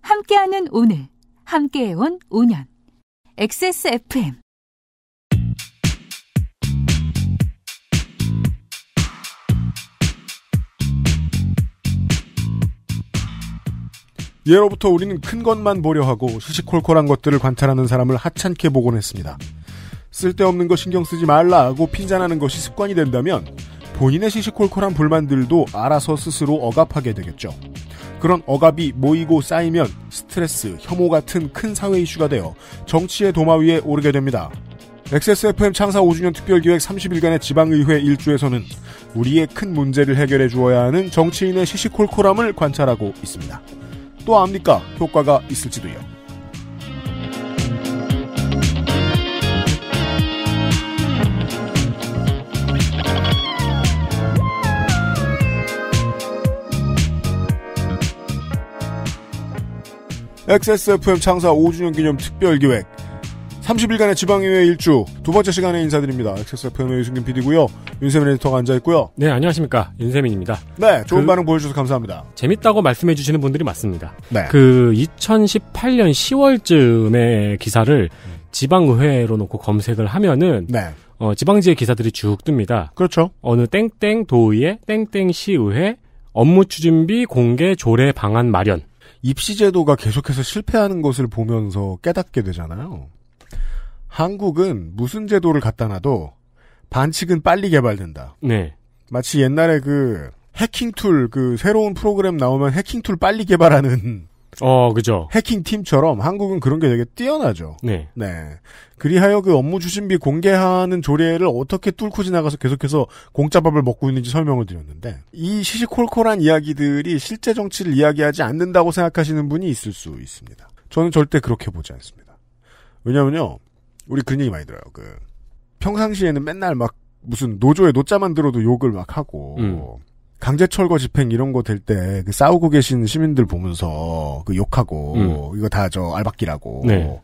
함께하는 오늘, 함께해온 5년. XSFM. 예로부터 우리는 큰 것만 보려 하고 시시콜콜한 것들을 관찰하는 사람을 하찮게 보곤 했습니다. 쓸데없는 거 신경 쓰지 말라 고 핀잔하는 것이 습관이 된다면 본인의 시시콜콜한 불만들도 알아서 스스로 억압하게 되겠죠. 그런 억압이 모이고 쌓이면 스트레스, 혐오 같은 큰 사회 이슈가 되어 정치의 도마 위에 오르게 됩니다. XSFM 창사 5주년 특별기획 30일간의 지방의회 일주에서는 우리의 큰 문제를 해결해 주어야 하는 정치인의 시시콜콜함을 관찰하고 있습니다. 또 압니까? 효과가 있을지도요. XSFM 창사 5주년 기념 특별기획 30일간의 지방의회 일주 두 번째 시간에 인사드립니다. XSFM의 유승균 PD고요. 윤세민 에디터가 앉아있고요. 네, 안녕하십니까. 윤세민입니다. 네, 좋은 그, 반응 보여주셔서 감사합니다. 재밌다고 말씀해주시는 분들이 많습니다. 네. 그 2018년 10월쯤에 기사를 지방의회로 놓고 검색을 하면은 네. 어, 지방지의 기사들이 쭉 뜹니다. 그렇죠. 어느 땡땡 도의회, 땡땡 시의회, 업무 추진비 공개 조례 방안 마련. 입시제도가 계속해서 실패하는 것을 보면서 깨닫게 되잖아요. 한국은 무슨 제도를 갖다 놔도 반칙은 빨리 개발된다. 네. 마치 옛날에 그 해킹 툴, 그 새로운 프로그램 나오면 해킹 툴 빨리 개발하는 어, 그죠. 해킹 팀처럼 한국은 그런 게 되게 뛰어나죠. 네. 네. 그리하여 그 업무 주신비 공개하는 조례를 어떻게 뚫고 지나가서 계속해서 공짜밥을 먹고 있는지 설명을 드렸는데 이 시시콜콜한 이야기들이 실제 정치를 이야기하지 않는다고 생각하시는 분이 있을 수 있습니다. 저는 절대 그렇게 보지 않습니다. 왜냐면요. 우리 그런 얘기 많이 들어요. 그 평상시에는 맨날 막 무슨 노조에 노자만 들어도 욕을 막 하고 음. 강제 철거 집행 이런 거 될 때 그 싸우고 계신 시민들 보면서 그 욕하고 음. 이거 다 저 알박기라고 네.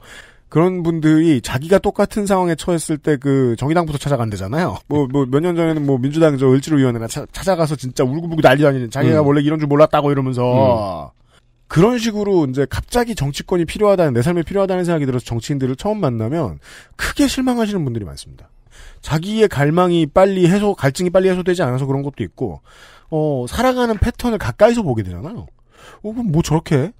그런 분들이 자기가 똑같은 상황에 처했을 때 그 정의당부터 찾아간대잖아요. 뭐 뭐 몇년 네. 전에는 뭐 민주당 저 을지로위원회나 차, 찾아가서 진짜 울고불고 난리 다니는 자기가 음. 원래 이런 줄 몰랐다고 이러면서 음. 그런 식으로 이제 갑자기 정치권이 필요하다는 내 삶에 필요하다는 생각이 들어서 정치인들을 처음 만나면 크게 실망하시는 분들이 많습니다. 자기의 갈망이 빨리 해소, 갈증이 빨리 해소되지 않아서 그런 것도 있고 어, 살아가는 패턴을 가까이서 보게 되잖아요. 어, 그럼 뭐 저렇게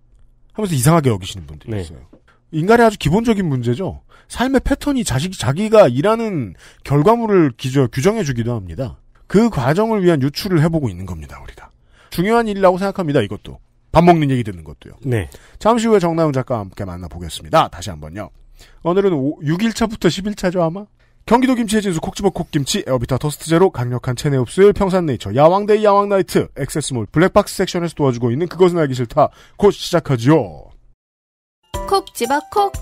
하면서 이상하게 여기시는 분들이 네. 있어요. 인간의 아주 기본적인 문제죠. 삶의 패턴이 자식, 자기가 일하는 결과물을 기저, 규정해주기도 합니다. 그 과정을 위한 유출을 해보고 있는 겁니다, 우리가. 중요한 일이라고 생각합니다, 이것도. 밥 먹는 얘기 듣는 것도요. 네. 잠시 후에 정나은 작가와 함께 만나보겠습니다. 다시 한 번요. 오늘은 6일차부터 10일차죠, 아마? 경기도 김치의 진수 콕집어 콕김치 에어비타 더스트 제로 강력한 체내 흡수율 평산네이처 야왕데이 야왕나이트 액세스몰 블랙박스 섹션에서 도와주고 있는 그것은 알기 싫다 곧 시작하지요 콕집어 콕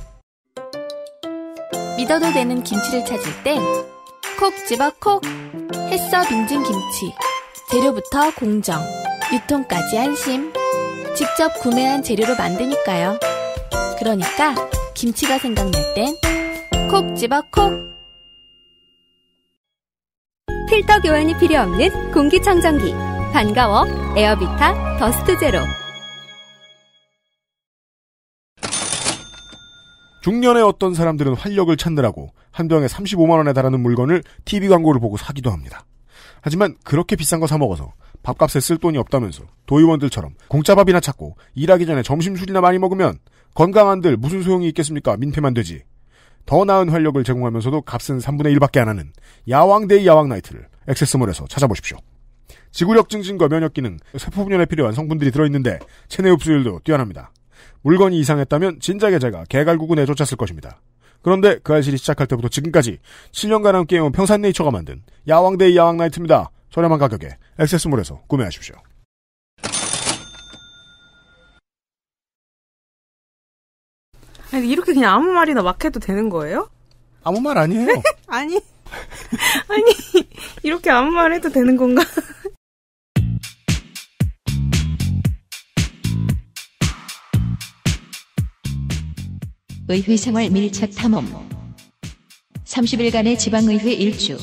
믿어도 되는 김치를 찾을 땐 콕집어 콕 햇서 빙진 김치 재료부터 공정 유통까지 안심 직접 구매한 재료로 만드니까요 그러니까 김치가 생각날 땐콕 집어 콕 필터 교환이 필요 없는 공기청정기 반가워 에어비타 더스트 제로 중년의 어떤 사람들은 활력을 찾느라고 한 병에 35만 원에 달하는 물건을 TV 광고를 보고 사기도 합니다. 하지만 그렇게 비싼 거 사 먹어서 밥값에 쓸 돈이 없다면서 도의원들처럼 공짜밥이나 찾고 일하기 전에 점심 술이나 많이 먹으면 건강한들 무슨 소용이 있겠습니까? 민폐만 되지. 더 나은 활력을 제공하면서도 값은 3분의 1밖에 안 하는 야왕대의 야왕나이트를 액세스몰에서 찾아보십시오. 지구력 증진과 면역 기능, 세포 분열에 필요한 성분들이 들어있는데 체내 흡수율도 뛰어납니다. 물건이 이상했다면 진작에 제가 개갈구군에 쫓았을 것입니다. 그런데 그 알실이 시작할 때부터 지금까지 7년간 함께해온 평산네이처가 만든 야왕대의 야왕나이트입니다. 저렴한 가격에 액세스몰에서 구매하십시오. 아니, 이렇게 그냥 아무 말이나 막 해도 되는 거예요? 아무 말 아니에요. 아니, 아니, 이렇게 아무 말 해도 되는 건가? 의회생활 밀착 탐험 30일간의 지방의회 일주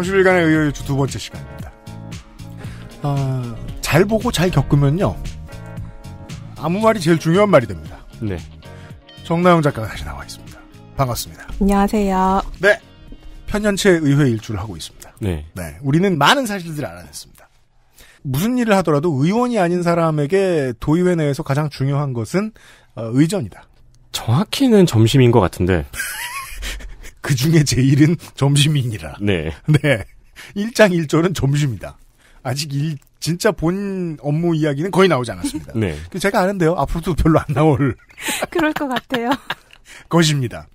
30일간의 의외의 주두 번째 시간입니다. 아, 잘 보고 잘 겪으면요. 아무 말이 제일 중요한 말이 됩니다. 네. 정나영 작가가 다시 나와 있습니다. 반갑습니다. 안녕하세요. 네. 편년체 의회 일주를 하고 있습니다. 네. 네. 우리는 많은 사실들을 알아냈습니다. 무슨 일을 하더라도 의원이 아닌 사람에게 도의회 내에서 가장 중요한 것은 어, 의전이다. 정확히는 점심인 것 같은데. 그 중에 제일은 점심이니라. 네. 네. 1장 1절은 점심이다. 아직 일, 진짜 본 업무 이야기는 거의 나오지 않았습니다. 네. 그 제가 아는데요. 앞으로도 별로 안 나올. 그럴 것 같아요. 것입니다.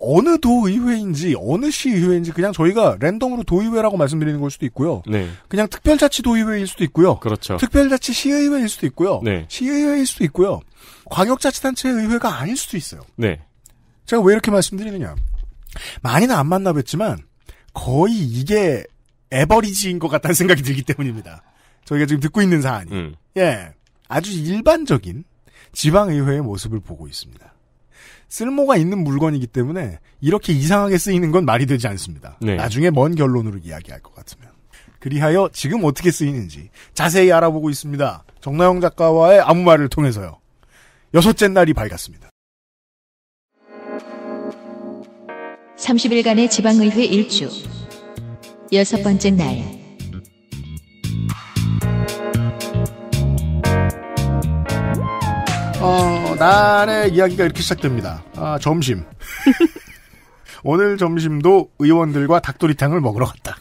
어느 도의회인지 어느 시의회인지 그냥 저희가 랜덤으로 도의회라고 말씀드리는 걸 수도 있고요. 네. 그냥 특별자치 도의회일 수도 있고요. 그렇죠. 특별자치 시의회일 수도 있고요. 네. 시의회일 수도 있고요. 광역자치단체 의회가 아닐 수도 있어요. 네. 제가 왜 이렇게 말씀드리느냐? 많이는 안 만나뵀지만 거의 이게 에버리지인 것 같다는 생각이 들기 때문입니다. 저희가 지금 듣고 있는 사안이. 음. 예. 아주 일반적인 지방의회의 모습을 보고 있습니다. 쓸모가 있는 물건이기 때문에 이렇게 이상하게 쓰이는 건 말이 되지 않습니다. 네. 나중에 먼 결론으로 이야기할 것 같으면. 그리하여 지금 어떻게 쓰이는지 자세히 알아보고 있습니다. 정나영 작가와의 아무 말을 통해서요. 여섯째 날이 밝았습니다. 30일간의 지방의회 일주 여섯 번째 날 어, 날의 이야기가 이렇게 시작됩니다. 아, 점심. 오늘 점심도 의원들과 닭도리탕을 먹으러 갔다.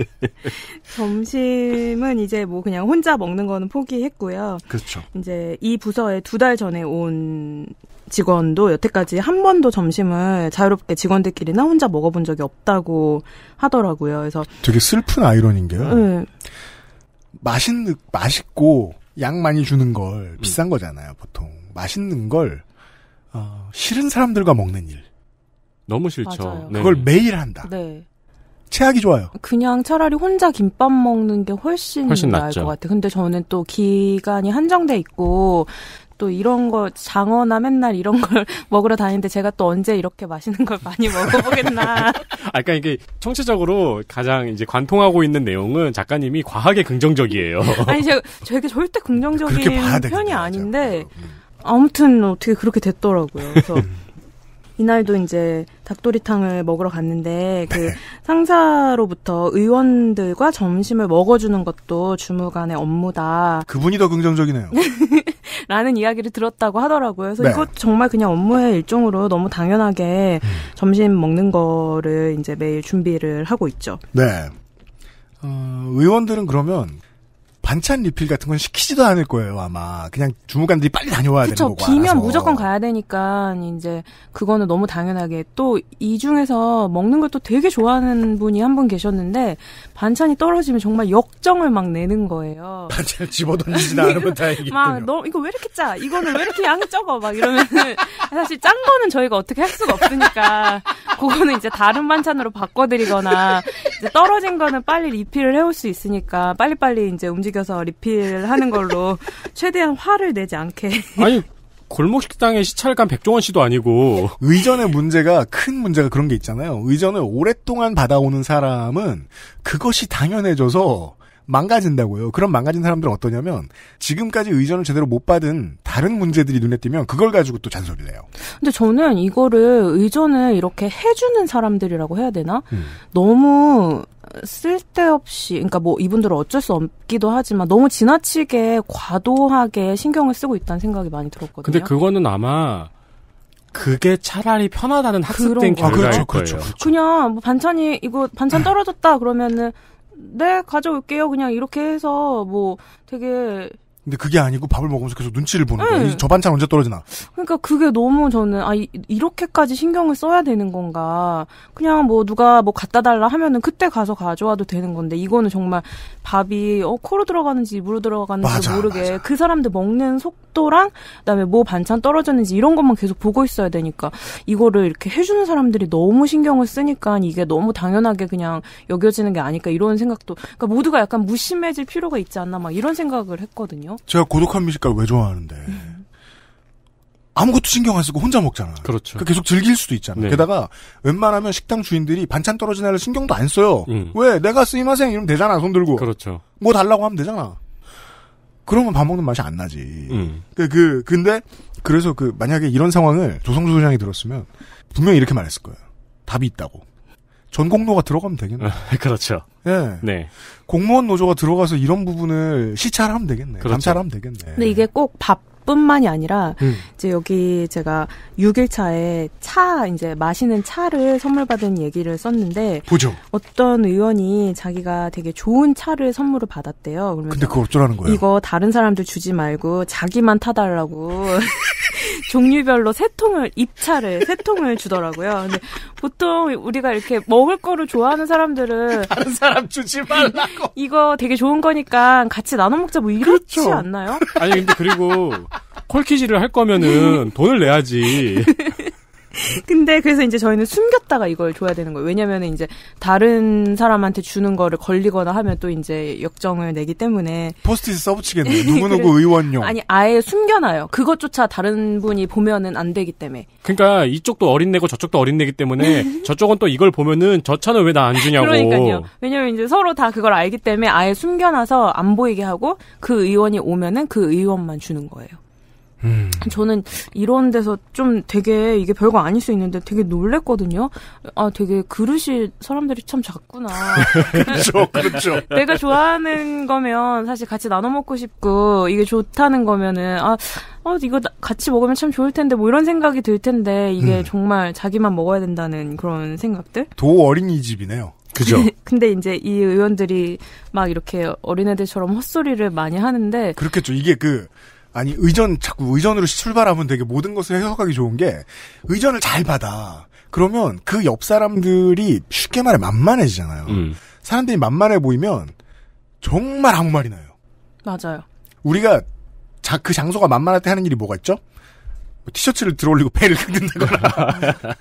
점심은 이제 뭐 그냥 혼자 먹는 거는 포기했고요. 그렇죠. 이제 이 부서에 두 달 전에 온 직원도 여태까지 한 번도 점심을 자유롭게 직원들끼리나 혼자 먹어본 적이 없다고 하더라고요. 그래서 되게 슬픈 아이러니인 게요. 네. 맛있는 맛있고 양 많이 주는 걸 음. 비싼 거잖아요. 보통 맛있는 걸 어, 싫은 사람들과 먹는 일. 너무 싫죠. 네. 그걸 매일 한다. 네. 체하기 좋아요. 그냥 차라리 혼자 김밥 먹는 게 훨씬, 훨씬 나을 낫죠. 것 같아요. 근데 저는 또 기간이 한정돼 있고 또 이런 거 장어나 맨날 이런 걸 먹으러 다니는데 제가 또 언제 이렇게 맛있는 걸 많이 먹어보겠나. 아까 그러니까 이게 청취적으로 가장 이제 관통하고 있는 내용은 작가님이 과하게 긍정적이에요. 아니 제가 저게 절대 긍정적인 편이 아닌데 아 아무튼 어떻게 그렇게 됐더라고요. 그래서 이날도 이제 닭도리탕을 먹으러 갔는데 그 네. 상사로부터 의원들과 점심을 먹어주는 것도 주무관의 업무다. 그분이 더 긍정적이네요. 라는 이야기를 들었다고 하더라고요. 그래서 네. 이거 정말 그냥 업무의 일종으로 너무 당연하게 음. 점심 먹는 거를 이제 매일 준비를 하고 있죠. 네. 어, 의원들은 그러면 반찬 리필 같은 건 시키지도 않을 거예요 아마 그냥 주무관들이 빨리 다녀와야 그쵸, 되는 거고 비면 알아서. 무조건 가야 되니까 이제 그거는 너무 당연하게 또 이 중에서 먹는 걸 또 되게 좋아하는 분이 한 분 계셨는데 반찬이 떨어지면 정말 역정을 막 내는 거예요 반찬 집어던지진 않으면 다행이군요 막너 이거 왜 이렇게 짜 이거는 왜 이렇게 양이 적어 막 이러면 은 사실 짠 거는 저희가 어떻게 할 수가 없으니까 그거는 이제 다른 반찬으로 바꿔드리거나 떨어진 거는 빨리 리필을 해올 수 있으니까 빨리빨리 이제 움직여 먹여서 리필하는 걸로 최대한 화를 내지 않게. 아니 골목 식당의 시찰관 백종원 씨도 아니고 의전의 문제가 큰 문제가 그런 게 있잖아요. 의전을 오랫동안 받아오는 사람은 그것이 당연해져서 망가진다고요. 그런 망가진 사람들은 어떠냐면 지금까지 의전을 제대로 못 받은 다른 문제들이 눈에 띄면 그걸 가지고 또 잔소리를 해요. 근데 저는 이거를 의전을 이렇게 해주는 사람들이라고 해야 되나? 음. 너무 쓸데없이, 그러니까 뭐 이분들은 어쩔 수 없기도 하지만 너무 지나치게 과도하게 신경을 쓰고 있다는 생각이 많이 들었거든요. 근데 그거는 아마 그게 차라리 편하다는 학습된 결과일 아, 그렇죠, 그렇죠, 그렇죠. 그냥 뭐 반찬이 이거 반찬 떨어졌다 그러면은 네, 가져올게요. 그냥 이렇게 해서 뭐 되게 근데 그게 아니고 밥을 먹으면서 계속 눈치를 보는 응. 거예요. 네. 저 반찬 언제 떨어지나. 그러니까 그게 너무 저는 아 이, 렇게까지 신경을 써야 되는 건가. 그냥 뭐 누가 뭐 갖다 달라 하면은 그때 가서 가져와도 되는 건데 이거는 정말 밥이 어 코로 들어가는지 입으로 들어가는지 모르게 맞아. 그 사람들 먹는 속도랑 그다음에 뭐 반찬 떨어졌는지 이런 것만 계속 보고 있어야 되니까 이거를 이렇게 해주는 사람들이 너무 신경을 쓰니까 이게 너무 당연하게 그냥 여겨지는 게 아닐까 이런 생각도 그러니까 모두가 약간 무심해질 필요가 있지 않나 막 이런 생각을 했거든요. 제가 고독한 미식가를 왜 좋아하는데 아무것도 신경 안 쓰고 혼자 먹잖아. 그렇죠. 그 계속 즐길 수도 있잖아. 네. 게다가 웬만하면 식당 주인들이 반찬 떨어진 애를 신경도 안 써요. 음. 왜 내가 쓰임하세요 이러면 되잖아 손 들고. 그렇죠. 뭐 달라고 하면 되잖아. 그러면 밥 먹는 맛이 안 나지. 음. 그, 그, 근데, 그래서 그, 만약에 이런 상황을 조성주 소장이 들었으면, 분명히 이렇게 말했을 거예요. 답이 있다고. 전공로가 들어가면 되겠네요. 아, 그렇죠. 예. 네. 공무원 노조가 들어가서 이런 부분을 시찰하면 되겠네. 그렇죠. 감찰하면 되겠네. 근데 이게 꼭 밥뿐만이 아니라 음. 이제 여기 제가 6일차에 차 이제 마시는 차를 선물 받은 얘기를 썼는데 보죠. 어떤 의원이 자기가 되게 좋은 차를 선물을 받았대요. 그러면 근데 그걸 어쩌라는 거예요? 이거 다른 사람들 주지 말고 자기만 타달라고 종류별로 세 통을 입차를 세 통을 주더라고요. 근데 보통 우리가 이렇게 먹을 거를 좋아하는 사람들은 다른 사람 주지 말라고 이거 되게 좋은 거니까 같이 나눠 먹자 뭐 이렇지 그렇죠. 않나요? 아니 근데 그리고 콜키지를 할 거면은 돈을 내야지. 근데 그래서 이제 저희는 숨겼다가 이걸 줘야 되는 거예요. 왜냐면 이제 다른 사람한테 주는 거를 걸리거나 하면 또 이제 역정을 내기 때문에 포스트잇 써붙이겠네. 네, 누구누구 의원용. 아니 아예 숨겨놔요. 그것조차 다른 분이 보면은 안 되기 때문에. 그러니까 이쪽도 어린내고 저쪽도 어린내기 때문에 저쪽은 또 이걸 보면은 저 차는 왜 나 안 주냐고. 그러니까요. 왜냐면 이제 서로 다 그걸 알기 때문에 아예 숨겨놔서 안 보이게 하고 그 의원이 오면은 그 의원만 주는 거예요. 음. 저는 이런 데서 좀 되게 이게 별거 아닐 수 있는데 되게 놀랬거든요. 아, 되게 그릇이 사람들이 참 작구나. 그렇죠, 그렇죠. 내가 좋아하는 거면 사실 같이 나눠 먹고 싶고 이게 좋다는 거면은 아, 아 이거 같이 먹으면 참 좋을 텐데 뭐 이런 생각이 들 텐데 이게 음. 정말 자기만 먹어야 된다는 그런 생각들. 도 어린이집이네요. 그죠. 근데 이제 이 의원들이 막 이렇게 어린애들처럼 헛소리를 많이 하는데 그렇겠죠. 이게 그 아니 의전 자꾸 의전으로 출발하면 되게 모든 것을 해석하기 좋은 게 의전을 잘 받아. 그러면 그 옆 사람들이 쉽게 말해 만만해지잖아요. 음. 사람들이 만만해 보이면 정말 아무 말이 나요. 맞아요. 우리가 자, 그 장소가 만만할 때 하는 일이 뭐가 있죠? 뭐 티셔츠를 들어올리고 배를 긁는다거나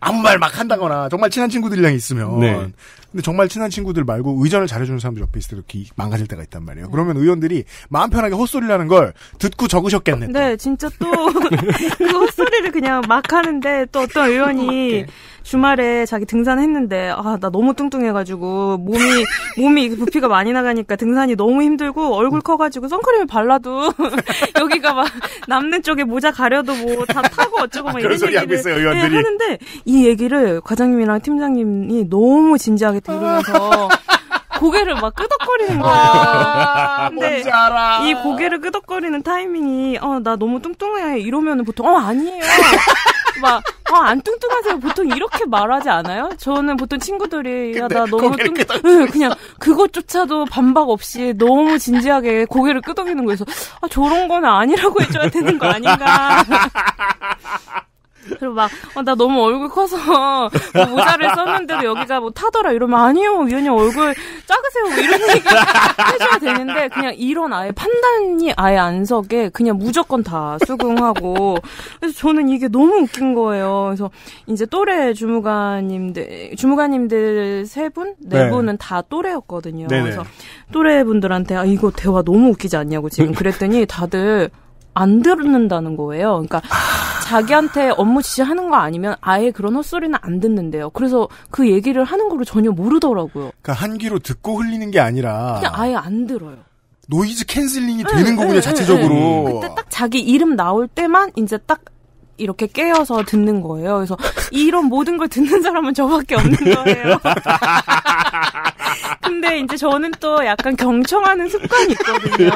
아무 말 막 한다거나 정말 친한 친구들이랑 있으면 네. 근데 정말 친한 친구들 말고 의전을 잘해주는 사람들 옆에 있을 때도 기, 망가질 때가 있단 말이에요. 네. 그러면 의원들이 마음 편하게 헛소리라는 걸 듣고 적으셨겠네. 또. 네, 진짜 또 그 헛소리를 그냥 막 하는데 또 어떤 의원이 주말에 자기 등산했는데 아 나 너무 뚱뚱해가지고 몸이 몸이 부피가 많이 나가니까 등산이 너무 힘들고 얼굴 커가지고 선크림을 발라도 여기가 막 남는 쪽에 모자 가려도 뭐 다 타고 어쩌고 막 이런 얘기를 하고 있어요, 의원들이. 네, 하는데 이 얘기를 과장님이랑 팀장님이 너무 진지하게 들으면서. 고개를 막 끄덕거리는 아, 거예요. 근데 이 고개를 끄덕거리는 타이밍이 어 나 너무 뚱뚱해 이러면은 보통 어 아니에요. 막, 아, 안 뚱뚱하세요. 보통 이렇게 말하지 않아요? 저는 보통 친구들이, 야, 나 너무 뚱, 뚱 응, 예, 그냥 그것조차도 반박 없이 너무 진지하게 고개를 끄덕이는 거에서, 아, 저런 건 아니라고 해줘야 되는 거 아닌가. 그리고 막, 어, 나 너무 얼굴 커서 뭐 모자를 썼는데도 여기가 뭐 타더라 이러면 아니요, 위원님 얼굴 작으세요. 뭐 이런 얘기 해줘야 되는데 그냥 이런 아예 판단이 아예 안 서게 그냥 무조건 다 수긍하고 그래서 저는 이게 너무 웃긴 거예요. 그래서 이제 또래 주무관님들, 주무관님들 세 분? 네, 네. 분은 다 또래였거든요. 네네. 그래서 또래분들한테 아, 이거 대화 너무 웃기지 않냐고 지금 그랬더니 다들 안 듣는다는 거예요. 그러니까 자기한테 업무 지시하는 거 아니면 아예 그런 헛소리는 안 듣는데요. 그래서 그 얘기를 하는 거를 전혀 모르더라고요. 그러니까 한 귀로 듣고 흘리는 게 아니라 그냥 아예 안 들어요. 노이즈 캔슬링이 네, 되는 거군요 네, 자체적으로. 네, 네. 그때 딱 자기 이름 나올 때만 이제 딱 이렇게 깨어서 듣는 거예요. 그래서 이런 모든 걸 듣는 사람은 저밖에 없는 거예요. 근데 이제 저는 또 약간 경청하는 습관이 있거든요.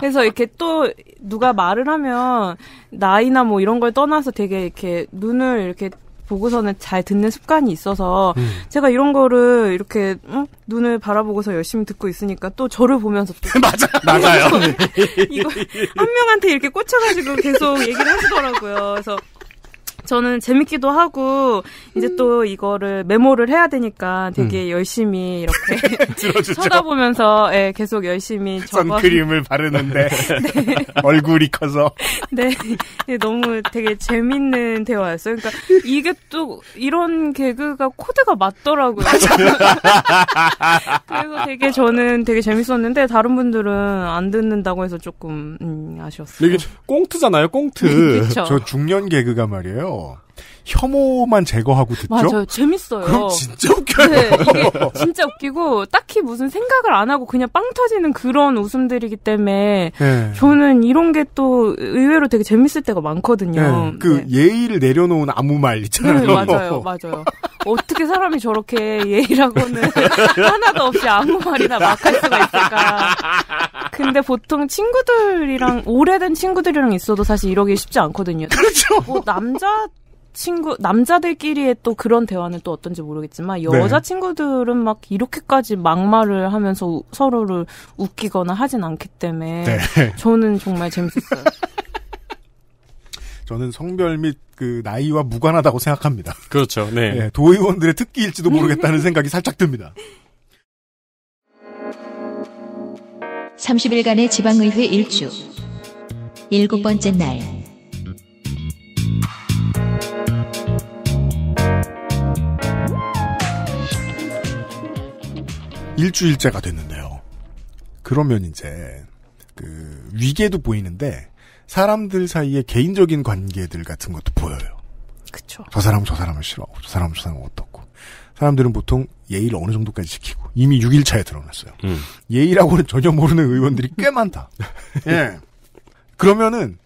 그래서 이렇게 또 누가 말을 하면 나이나 뭐 이런 걸 떠나서 되게 이렇게 눈을 이렇게 보고서는 잘 듣는 습관이 있어서 음. 제가 이런 거를 이렇게 응? 어? 눈을 바라보고서 열심히 듣고 있으니까 또 저를 보면서 또 맞아 맞아요. 이거 한 명한테 이렇게 꽂혀가지고 계속 얘기를 하시더라고요. 그래서 저는 재밌기도 하고 이제 또 이거를 메모를 해야 되니까 되게 음. 열심히 이렇게 쳐다보면서 예, 계속 열심히 적어 선크림을 바르는데 네. 얼굴이 커서 네. 네 너무 되게 재밌는 대화였어요. 그러니까 이게 또 이런 개그가 코드가 맞더라고요. 그래서 되게 저는 되게 재밌었는데 다른 분들은 안 듣는다고 해서 조금 음, 아쉬웠어요. 이게 꽁트잖아요, 꽁트. 네, 저 중년 개그가 말이에요. all. 혐오만 제거하고 듣죠? 맞아요. 재밌어요. 그럼 진짜 웃겨요. 네, 진짜 웃기고 딱히 무슨 생각을 안 하고 그냥 빵 터지는 그런 웃음들이기 때문에 네. 저는 이런 게 또 의외로 되게 재밌을 때가 많거든요. 네, 그 네. 예의를 내려놓은 아무 말 있잖아요. 네, 맞아요. 맞아요. 어떻게 사람이 저렇게 예의라고는 하나도 없이 아무 말이나 막 할 수가 있을까. 근데 보통 친구들이랑 오래된 친구들이랑 있어도 사실 이러기 쉽지 않거든요. 그렇죠. 뭐 남자 친구 남자들끼리의 또 그런 대화는 또 어떤지 모르겠지만 여자 네. 친구들은 막 이렇게까지 막말을 하면서 서로를 웃기거나 하진 않기 때문에 네. 저는 정말 재밌었어요. 저는 성별 및 그 나이와 무관하다고 생각합니다. 그렇죠. 네. 네. 도의원들의 특기일지도 모르겠다는 생각이 살짝 듭니다. 30일간의 지방의회 일주 일곱 번째 날 일주일째가 됐는데요. 그러면 이제 그 위계도 보이는데 사람들 사이의 개인적인 관계들 같은 것도 보여요. 그쵸. 저 사람은 저 사람을 싫어하고 저 사람은 저 사람을 어떻고 사람들은 보통 예의를 어느 정도까지 지키고 이미 6일차에 드러났어요. 음. 예의라고는 전혀 모르는 의원들이 꽤 많다. 예. 그러면은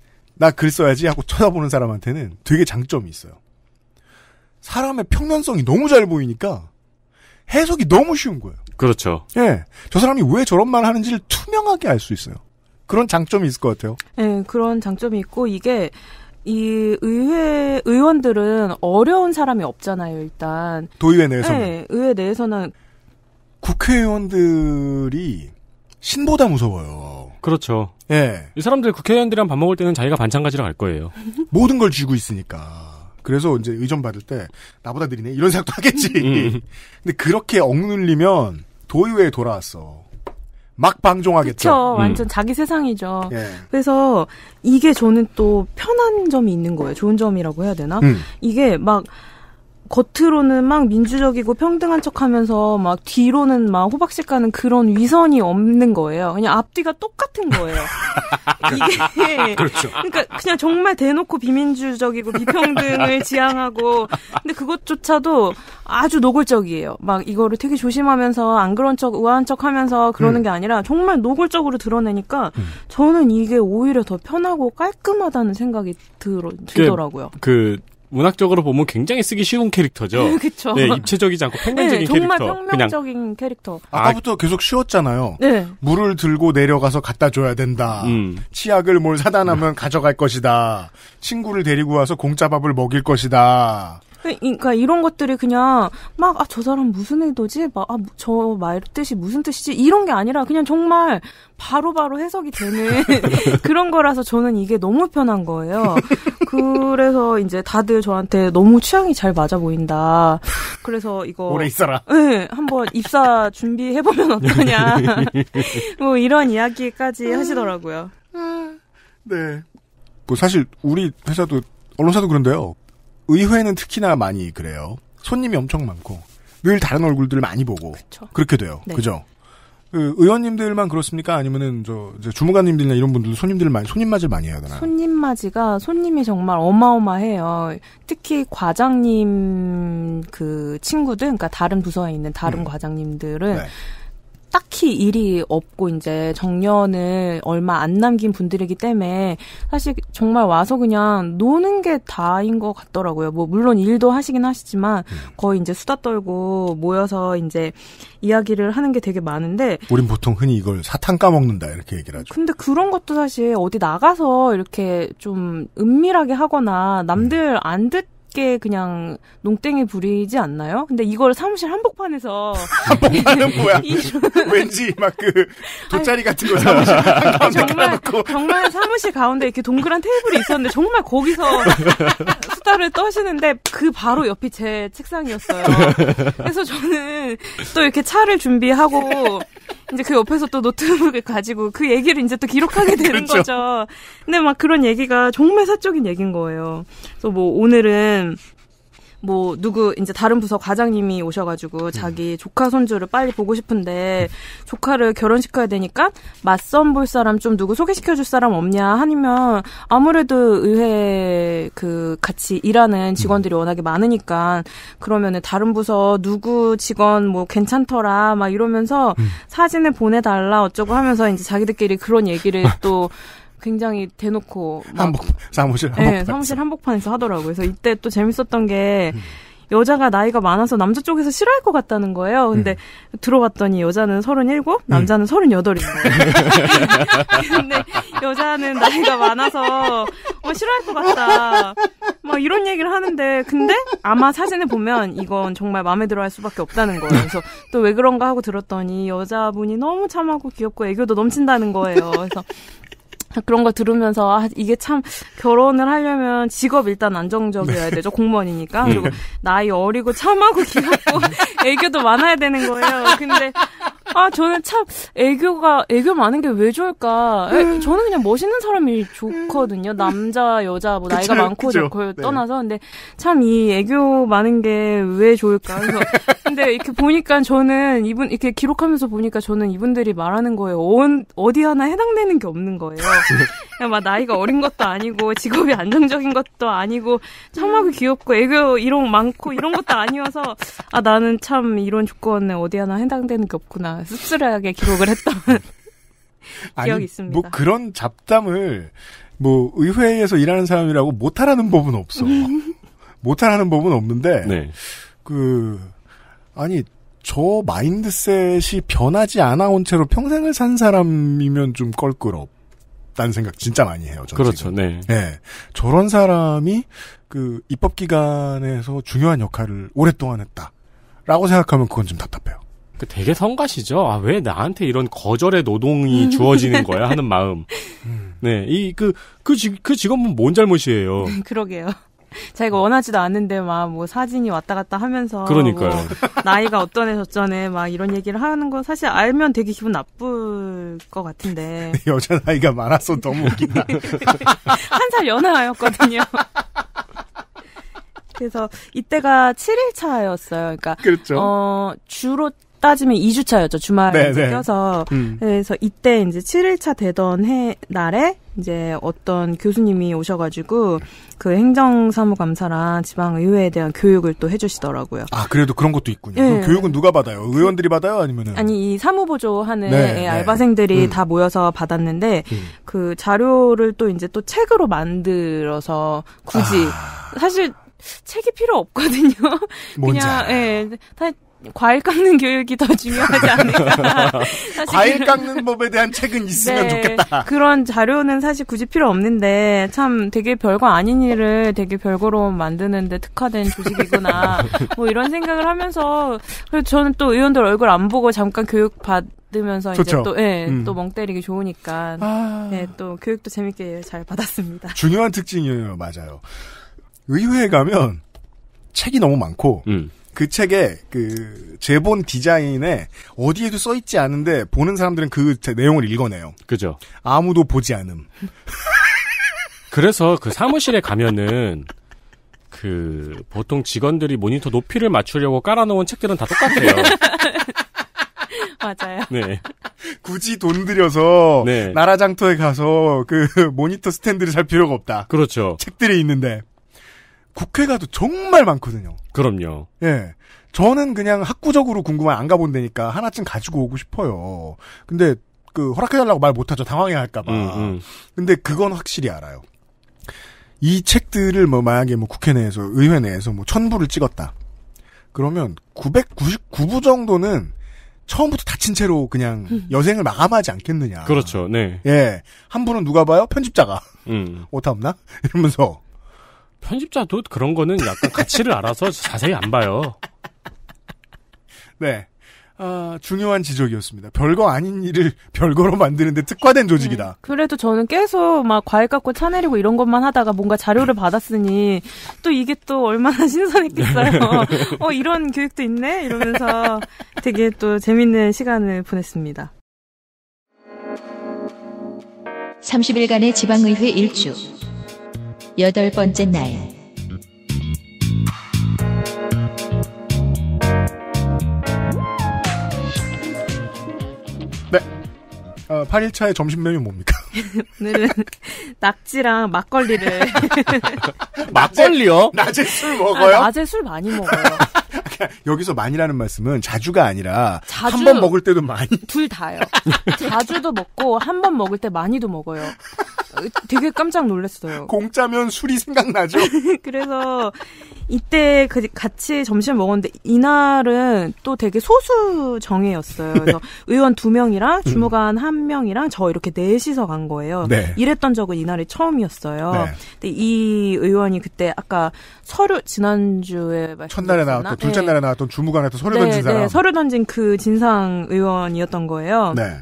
나 글 써야지 하고 쳐다보는 사람한테는 되게 장점이 있어요. 사람의 평면성이 너무 잘 보이니까 해석이 너무 쉬운 거예요. 그렇죠. 예. 저 사람이 왜 저런 말 하는지를 투명하게 알 수 있어요. 그런 장점이 있을 것 같아요. 예, 그런 장점이 있고 이게 이 의회 의원들은 어려운 사람이 없잖아요, 일단. 도의회 내에서는. 예, 의회 내에서는 국회의원들이 신보다 무서워요. 그렇죠. 예. 이 사람들 국회의원들이랑 밥 먹을 때는 자기가 반찬가지로 갈 거예요. 모든 걸 쥐고 있으니까. 그래서 이제 의전 받을 때 나보다 느리네 이런 생각도 하겠지. 음. 근데 그렇게 억눌리면 도의회에 돌아왔어. 막 방종하겠죠. 그쵸, 음. 완전 음. 자기 세상이죠. 예. 그래서 이게 저는 또 편한 점이 있는 거예요. 좋은 점이라고 해야 되나? 음. 이게 막 겉으로는 막 민주적이고 평등한 척 하면서 막 뒤로는 막 호박씨 가는 그런 위선이 없는 거예요. 그냥 앞뒤가 똑같은 거예요. 이게. 그렇죠. 그러니까 그냥 정말 대놓고 비민주적이고 비평등을 네. 지향하고. 근데 그것조차도 아주 노골적이에요. 막 이거를 되게 조심하면서 안 그런 척, 우아한 척 하면서 그러는 음. 게 아니라 정말 노골적으로 드러내니까 음. 저는 이게 오히려 더 편하고 깔끔하다는 생각이 들 들더라고요. 그, 그... 문학적으로 보면 굉장히 쓰기 쉬운 캐릭터죠. 그렇죠. 네, 입체적이지 않고 평면적인 네, 정말 캐릭터. 정말 평면적인 그냥... 캐릭터. 아까부터 계속 쉬웠잖아요. 네. 물을 들고 내려가서 갖다 줘야 된다. 음. 치약을 뭘 사다 으면 가져갈 것이다. 친구를 데리고 와서 공짜밥을 먹일 것이다. 그, 그러니까 이런 것들이 그냥 막 아 저 사람 무슨 의도지? 막 아 저말 뜻이 무슨 뜻이지? 이런 게 아니라 그냥 정말 바로바로 바로 해석이 되는 그런 거라서 저는 이게 너무 편한 거예요. 그래서 이제 다들 저한테 너무 취향이 잘 맞아 보인다. 그래서 이거 오래 있어라. 네, 한번 입사 준비해 보면 어떠냐. 뭐 이런 이야기까지 하시더라고요. 음. 네. 뭐 사실 우리 회사도 언론사도 그런데요. 의회는 특히나 많이 그래요. 손님이 엄청 많고 늘 다른 얼굴들을 많이 보고 그쵸. 그렇게 돼요. 네. 그죠? 그 의원님들만 그렇습니까? 아니면은 저 이제 주무관님들이나 이런 분들도 손님들 많이 손님 맞이 많이 해야 되나요? 손님 맞이가 손님이 정말 어마어마해요. 특히 과장님 그 친구들, 그러니까 다른 부서에 있는 다른 음. 과장님들은 네. 딱히 일이 없고 이제 정년을 얼마 안 남긴 분들이기 때문에 사실 정말 와서 그냥 노는 게 다인 것 같더라고요. 뭐 물론 일도 하시긴 하시지만 음. 거의 이제 수다 떨고 모여서 이제 이야기를 하는 게 되게 많은데 우린 보통 흔히 이걸 사탕 까먹는다 이렇게 얘기를 하죠. 근데 그런 것도 사실 어디 나가서 이렇게 좀 은밀하게 하거나 남들 음. 안듣 쉽게 그냥 농땡이 부리지 않나요? 근데 이걸 사무실 한복판에서 한복판은 뭐야? 왠지 막 그 돗자리 같은 거 사무실 정말 정말 사무실 가운데 이렇게 동그란 테이블이 있었는데 정말 거기서 수다를 떠시는데 그 바로 옆이 제 책상이었어요. 그래서 저는 또 이렇게 차를 준비하고 이제 그 옆에서 또 노트북을 가지고 그 얘기를 이제 또 기록하게 되는 그렇죠. 거죠. 근데 막 그런 얘기가 정말 사적인 얘기인 거예요. 그래서 뭐 오늘은 뭐 누구 이제 다른 부서 과장님이 오셔가지고 음. 자기 조카 손주를 빨리 보고 싶은데 조카를 결혼시켜야 되니까 맞선 볼 사람 좀 누구 소개시켜줄 사람 없냐 하니면 아무래도 의회 그 같이 일하는 직원들이 음. 워낙에 많으니까 그러면은 다른 부서 누구 직원 뭐 괜찮더라 막 이러면서 음. 사진을 보내달라 어쩌고 하면서 이제 자기들끼리 그런 얘기를 또 굉장히 대놓고 한복 사무실 한복판 네, 사무실 한복판에서 하더라고요. 그래서 이때 또 재밌었던 게 여자가 나이가 많아서 남자 쪽에서 싫어할 것 같다는 거예요. 근데 음. 들어봤더니 여자는 37, 남자는 음. 38인데. 근데 여자는 나이가 많아서 어, 싫어할 것 같다. 막 이런 얘기를 하는데 근데 아마 사진을 보면 이건 정말 마음에 들어 할 수밖에 없다는 거예요. 그래서 또 왜 그런가 하고 들었더니 여자분이 너무 참하고 귀엽고 애교도 넘친다는 거예요. 그래서 그런 거 들으면서 아, 이게 참 결혼을 하려면 직업 일단 안정적이어야 네. 되죠 공무원이니까 네. 그리고 나이 어리고 참하고 귀엽고 애교도 많아야 되는 거예요. 근데 아 저는 참 애교가 애교 많은 게 왜 좋을까? 에, 음. 저는 그냥 멋있는 사람이 좋거든요. 음. 남자 여자 뭐 나이가 그쵸, 많고 좋고 네. 떠나서 근데 참 이 애교 많은 게 왜 좋을까? 그래서 근데 이렇게 보니까 저는 이분 이렇게 기록하면서 보니까 저는 이분들이 말하는 거에 어, 디 하나 해당되는 게 없는 거예요. 그냥 막 나이가 어린 것도 아니고 직업이 안정적인 것도 아니고 참하고 귀엽고 애교 이런 많고 이런 것도 아니어서 아 나는 참 이런 조건에 어디 하나 해당되는 게 없구나. 제가 씁쓸하게 기록을 했던 아니, 기억이 있습니다. 뭐 그런 잡담을 뭐 의회에서 일하는 사람이라고 못하라는 법은 없어. 못하라는 법은 없는데 네. 그 아니 저 마인드셋이 변하지 않아 온 채로 평생을 산 사람이면 좀 껄끄럽. 다는 생각 진짜 많이 해요. 저는 그렇죠, 네. 네. 저런 사람이 그 입법기관에서 중요한 역할을 오랫동안 했다라고 생각하면 그건 좀 답답해요. 그 되게 성가시죠. 아, 왜 나한테 이런 거절의 노동이 주어지는 거야 하는 마음. 음. 네, 이 그그 그, 그, 그 직업은 뭔 잘못이에요. 그러게요. 자기가 원하지도 않는데 막 뭐 사진이 왔다 갔다 하면서 그러니까요. 뭐 나이가 어떤 애 저쩌네 막 이런 얘기를 하는 건 사실 알면 되게 기분 나쁠 것 같은데 여자 나이가 많아서 너무 웃긴다. 한 살 연하였거든요. 그래서 이때가 7일 차였어요. 그러니까 그렇죠. 어, 주로 따지면 2주차였죠. 주말에 네, 네, 껴서. 음. 그래서 이때 이제 7일차 되던 해, 날에 이제 어떤 교수님이 오셔가지고 그 행정사무감사랑 지방의회에 대한 교육을 또 해주시더라고요. 아, 그래도 그런 것도 있군요. 네. 교육은 누가 받아요? 의원들이 받아요? 아니면은? 아니, 이 사무보조하는 네, 네, 알바생들이 음. 다 모여서 받았는데 음. 그 자료를 또 이제 또 책으로 만들어서 굳이. 아... 사실 책이 필요 없거든요. 그냥 예. 네, 과일 깎는 교육이 더 중요하지 않을까. 과일 깎는 법에 대한 책은 있으면 네, 좋겠다. 그런 자료는 사실 굳이 필요 없는데 참 되게 별거 아닌 일을 되게 별거로 만드는데 특화된 조직이구나. 뭐 이런 생각을 하면서 그래서 저는 또 의원들 얼굴 안 보고 잠깐 교육 받으면서 좋죠. 이제 또, 예, 음. 또멍 때리기 좋으니까, 아... 예, 또 교육도 재밌게 잘 받았습니다. 중요한 특징이에요, 맞아요. 의회에 가면 책이 너무 많고, 음. 그 책에 그 제본 디자인에 어디에도 써 있지 않은데 보는 사람들은 그 내용을 읽어내요. 그죠. 아무도 보지 않음. 그래서 그 사무실에 가면은 그 보통 직원들이 모니터 높이를 맞추려고 깔아놓은 책들은 다 똑같아요. 맞아요. 네. 굳이 돈 들여서 네. 나라 장터에 가서 그 모니터 스탠드를 살 필요가 없다. 그렇죠. 책들이 있는데. 국회가도 정말 많거든요. 그럼요. 예. 저는 그냥 학구적으로 궁금한 안 가본 데니까 하나쯤 가지고 오고 싶어요. 근데 그 허락해달라고 말 못하죠. 당황해 할까봐. 음, 음. 근데 그건 확실히 알아요. 이 책들을 뭐 만약에 뭐 국회 내에서 의회 내에서 뭐 천부를 찍었다. 그러면 999부 정도는 처음부터 다친 채로 그냥 음. 여생을 마감하지 않겠느냐. 그렇죠. 네. 예. 한 분은 누가 봐요? 편집자가. 음. 오타 없나? 이러면서 편집자도 그런 거는 약간 가치를 알아서 자세히 안 봐요. 네. 아, 중요한 지적이었습니다. 별거 아닌 일을 별거로 만드는데 특화된 네. 조직이다. 네. 그래도 저는 계속 막 과일 깎고 차 내리고 이런 것만 하다가 뭔가 자료를 네. 받았으니 또 이게 또 얼마나 신선했겠어요. 네. 어, 이런 교육도 있네? 이러면서 되게 또 재밌는 시간을 보냈습니다. 30일간의 지방의회 일주 여덟 번째 날. 네. 어, 8일차의 점심 메뉴 뭡니까? 오늘은 낙지랑 막걸리를. 막걸리요? 네. 낮에 술 먹어요? 아, 낮에 술 많이 먹어요. 여기서 많이라는 말씀은 자주가 아니라 자주, 한번 먹을 때도 많이 둘 다요. 자주도 먹고 한 번 먹을 때 많이도 먹어요. 되게 깜짝 놀랐어요. 공짜면 술이 생각나죠? 그래서 이때 그 같이 점심 먹었는데 이날은 또 되게 소수 정예였어요. 네. 그래서 의원 두 명이랑 음. 주무관 음. 한 명이랑 저 이렇게 넷이서 간 거예요. 네. 이랬던 적은 이날이 처음이었어요. 네. 근데 이 의원이 그때 아까 서류 지난주에 첫날에 나왔던 둘째 네. 날에 나왔던 주무관한테 서류 던진 네, 사람. 서류 던진 그 진상 의원이었던 거예요. 네.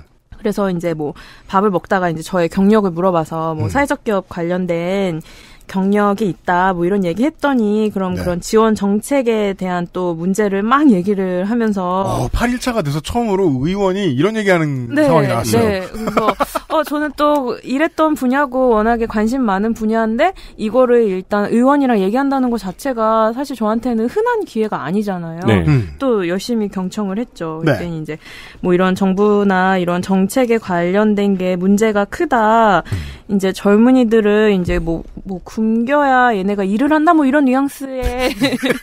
그래서 이제 뭐 밥을 먹다가 이제 저의 경력을 물어봐서 뭐 음. 사회적 기업 관련된 경력이 있다 뭐 이런 얘기 했더니 그럼 네. 그런 지원 정책에 대한 또 문제를 막 얘기를 하면서 어, 8일차가 돼서 처음으로 의원이 이런 얘기하는 네, 상황이 네. 나왔어요. 네. 그래서 어 저는 또 일했던 분야고 워낙에 관심 많은 분야인데 이거를 일단 의원이랑 얘기한다는 것 자체가 사실 저한테는 흔한 기회가 아니잖아요. 네. 음. 또 열심히 경청을 했죠. 그때 네. 이제 뭐 이런 정부나 이런 정책에 관련된 게 문제가 크다. 음. 이제 젊은이들을 이제 뭐뭐 뭐, 뭐 굶겨야 얘네가 일을 한다 뭐 이런 뉘앙스에